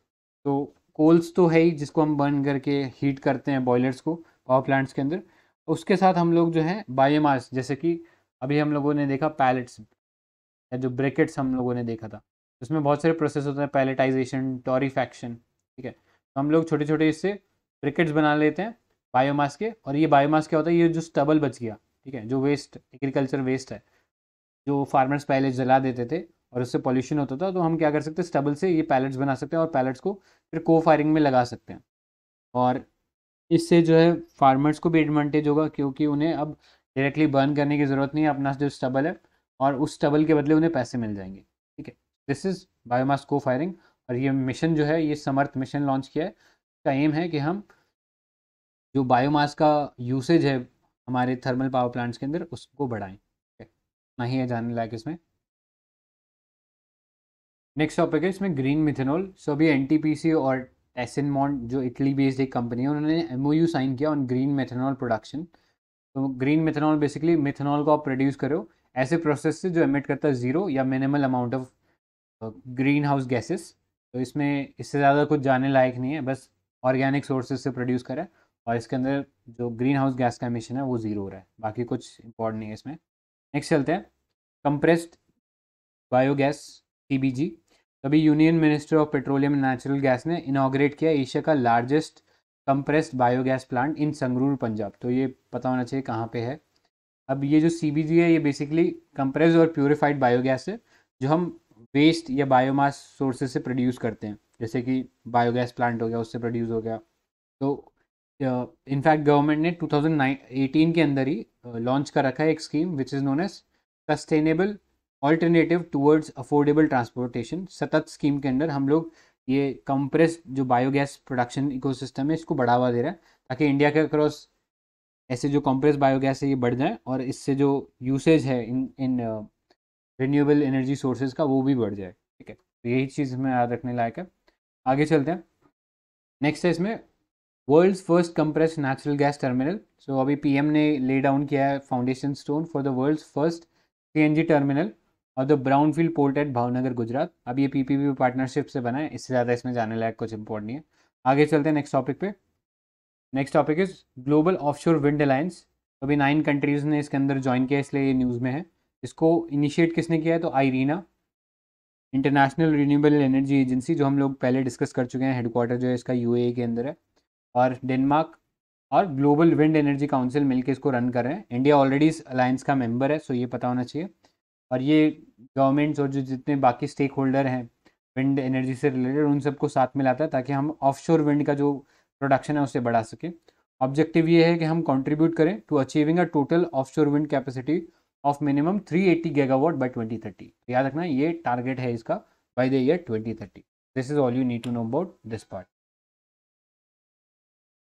तो कोल्स तो है ही जिसको हम बर्न करके हीट करते हैं बॉयलर्स को पावर प्लांट्स के अंदर उसके साथ हम लोग जो है बायोमास जैसे कि अभी हम लोगों ने देखा पैलेट्स या जो ब्रेकेट्स हम लोगों ने देखा था उसमें बहुत सारे प्रोसेस होते हैं पैलेटाइजेशन टॉरीफैक्शन ठीक है तो हम लोग छोटे छोटे इससे ब्रिकेट्स बना लेते हैं बायोमास के और ये बायोमास क्या होता है ये जो स्टबल बच गया ठीक है जो वेस्ट एग्रीकल्चर वेस्ट है जो फार्मर्स पहले जला देते थे और उससे पॉल्यूशन होता था तो हम क्या कर सकते हैं स्टबल से ये पैलेट्स बना सकते हैं और पैलेट्स को फिर को फायरिंग में लगा सकते हैं और इससे जो है फार्मर्स को भी एडवांटेज होगा क्योंकि उन्हें अब डायरेक्टली बर्न करने की ज़रूरत नहीं है अपना जो स्टबल है और उस स्टबल के बदले उन्हें पैसे मिल जाएंगे ठीक है this is biomass co firing और ये मिशन जो है ये समर्थ मिशन लॉन्च किया है इसका एम है कि हम जो बायोमास का यूसेज है हमारे थर्मल पावर प्लांट्स के अंदर उसको बढ़ाएं ना ही है जानने लायक इसमें नेक्स्ट टॉपिक है इसमें ग्रीन मिथेनॉल सो अभी एन और एसिनमॉन्ट जो इटली बेस्ड एक कंपनी है उन्होंने एम साइन किया ऑन ग्रीन मिथेनॉल प्रोडक्शन तो ग्रीन मिथेनॉल बेसिकली मिथेनॉल को आप प्रोड्यूस करो ऐसे प्रोसेस से जो एमिट करता है ज़ीरो या minimal amount of greenhouse gases तो इसमें इससे ज़्यादा कुछ जाने लायक नहीं है बस ऑर्गेनिक सोर्सेज से प्रोड्यूस करा और इसके अंदर जो ग्रीन हाउस गैस का एमिशन है वो ज़ीरो हो रहा है बाकी कुछ इंपॉर्टेंट नहीं है इसमें नेक्स्ट चलते हैं कंप्रेस्ड बायोगैस सीबीजी अभी union ministry of petroleum and natural gas ने इनाग्रेट किया एशिया का largest compressed biogas plant in Sangrur Punjab तो ये पता होना चाहिए कहाँ पे है अब ये जो सी है ये बेसिकली कंप्रेस और प्योरीफाइड बायोगैस है जो हम वेस्ट या बायोमास सोर्सेज से प्रोड्यूस करते हैं जैसे कि बायोगैस प्लांट हो गया उससे प्रोड्यूस हो गया तो इनफैक्ट uh, गवर्नमेंट ने 2018 के अंदर ही लॉन्च uh, कर रखा है एक scheme which is known as sustainable alternative towards affordable transportation SATAT scheme के अंदर हम लोग ये कंप्रेस जो बायोगैस प्रोडक्शन इकोसिस्टम है इसको बढ़ावा दे रहा है ताकि इंडिया के अक्रॉस ऐसे जो कंप्रेस बायोगैस है ये बढ़ जाए और इससे जो यूसेज है इन इन रिन्यूएबल एनर्जी सोर्सेज का वो भी बढ़ जाए ठीक है तो यही चीज़ हमें याद रखने लायक है आगे चलते हैं नेक्स्ट है इसमें world first compress natural gas terminal so अभी एम ने ले डाउन किया है foundation stone for the world first G terminal और the brownfield port at Bhavnagar Gujarat अब ये पीपीपी पार्टनरशिप से बना है इससे ज़्यादा इसमें जाने लायक कुछ इंपॉर्ट नहीं है आगे चलते हैं नेक्स्ट टॉपिक पे next topic is global offshore wind alliance अभी नाइन कंट्रीज़ ने इसके अंदर ज्वाइन किया इसलिए ये न्यूज़ में है इसको इनिशिएट किसने किया है तो IRENA international renewable energy agency जो हम लोग पहले डिस्कस कर चुके हैं हेडक्वार्टर जो है इसका ए e के अंदर है और डेनमार्क और ग्लोबल विंड एनर्जी काउंसिल मिलकर इसको रन कर रहे हैं इंडिया ऑलरेडी इस अलायंस का मेंबर है सो ये पता होना चाहिए और ये गवर्नमेंट्स और जो जितने बाकी स्टेक होल्डर हैं विंड एनर्जी से रिलेटेड उन सबको साथ में लाता है ताकि हम ऑफशोर विंड का जो प्रोडक्शन है उसे बढ़ा सके ऑब्जेक्टिव ये है कि हम कंट्रीब्यूट करें to achieving a total offshore wind capacity of minimum 380 by twenty thirty याद रखना ये टारगेट है इसका by the year thirty this is all you need to know about this part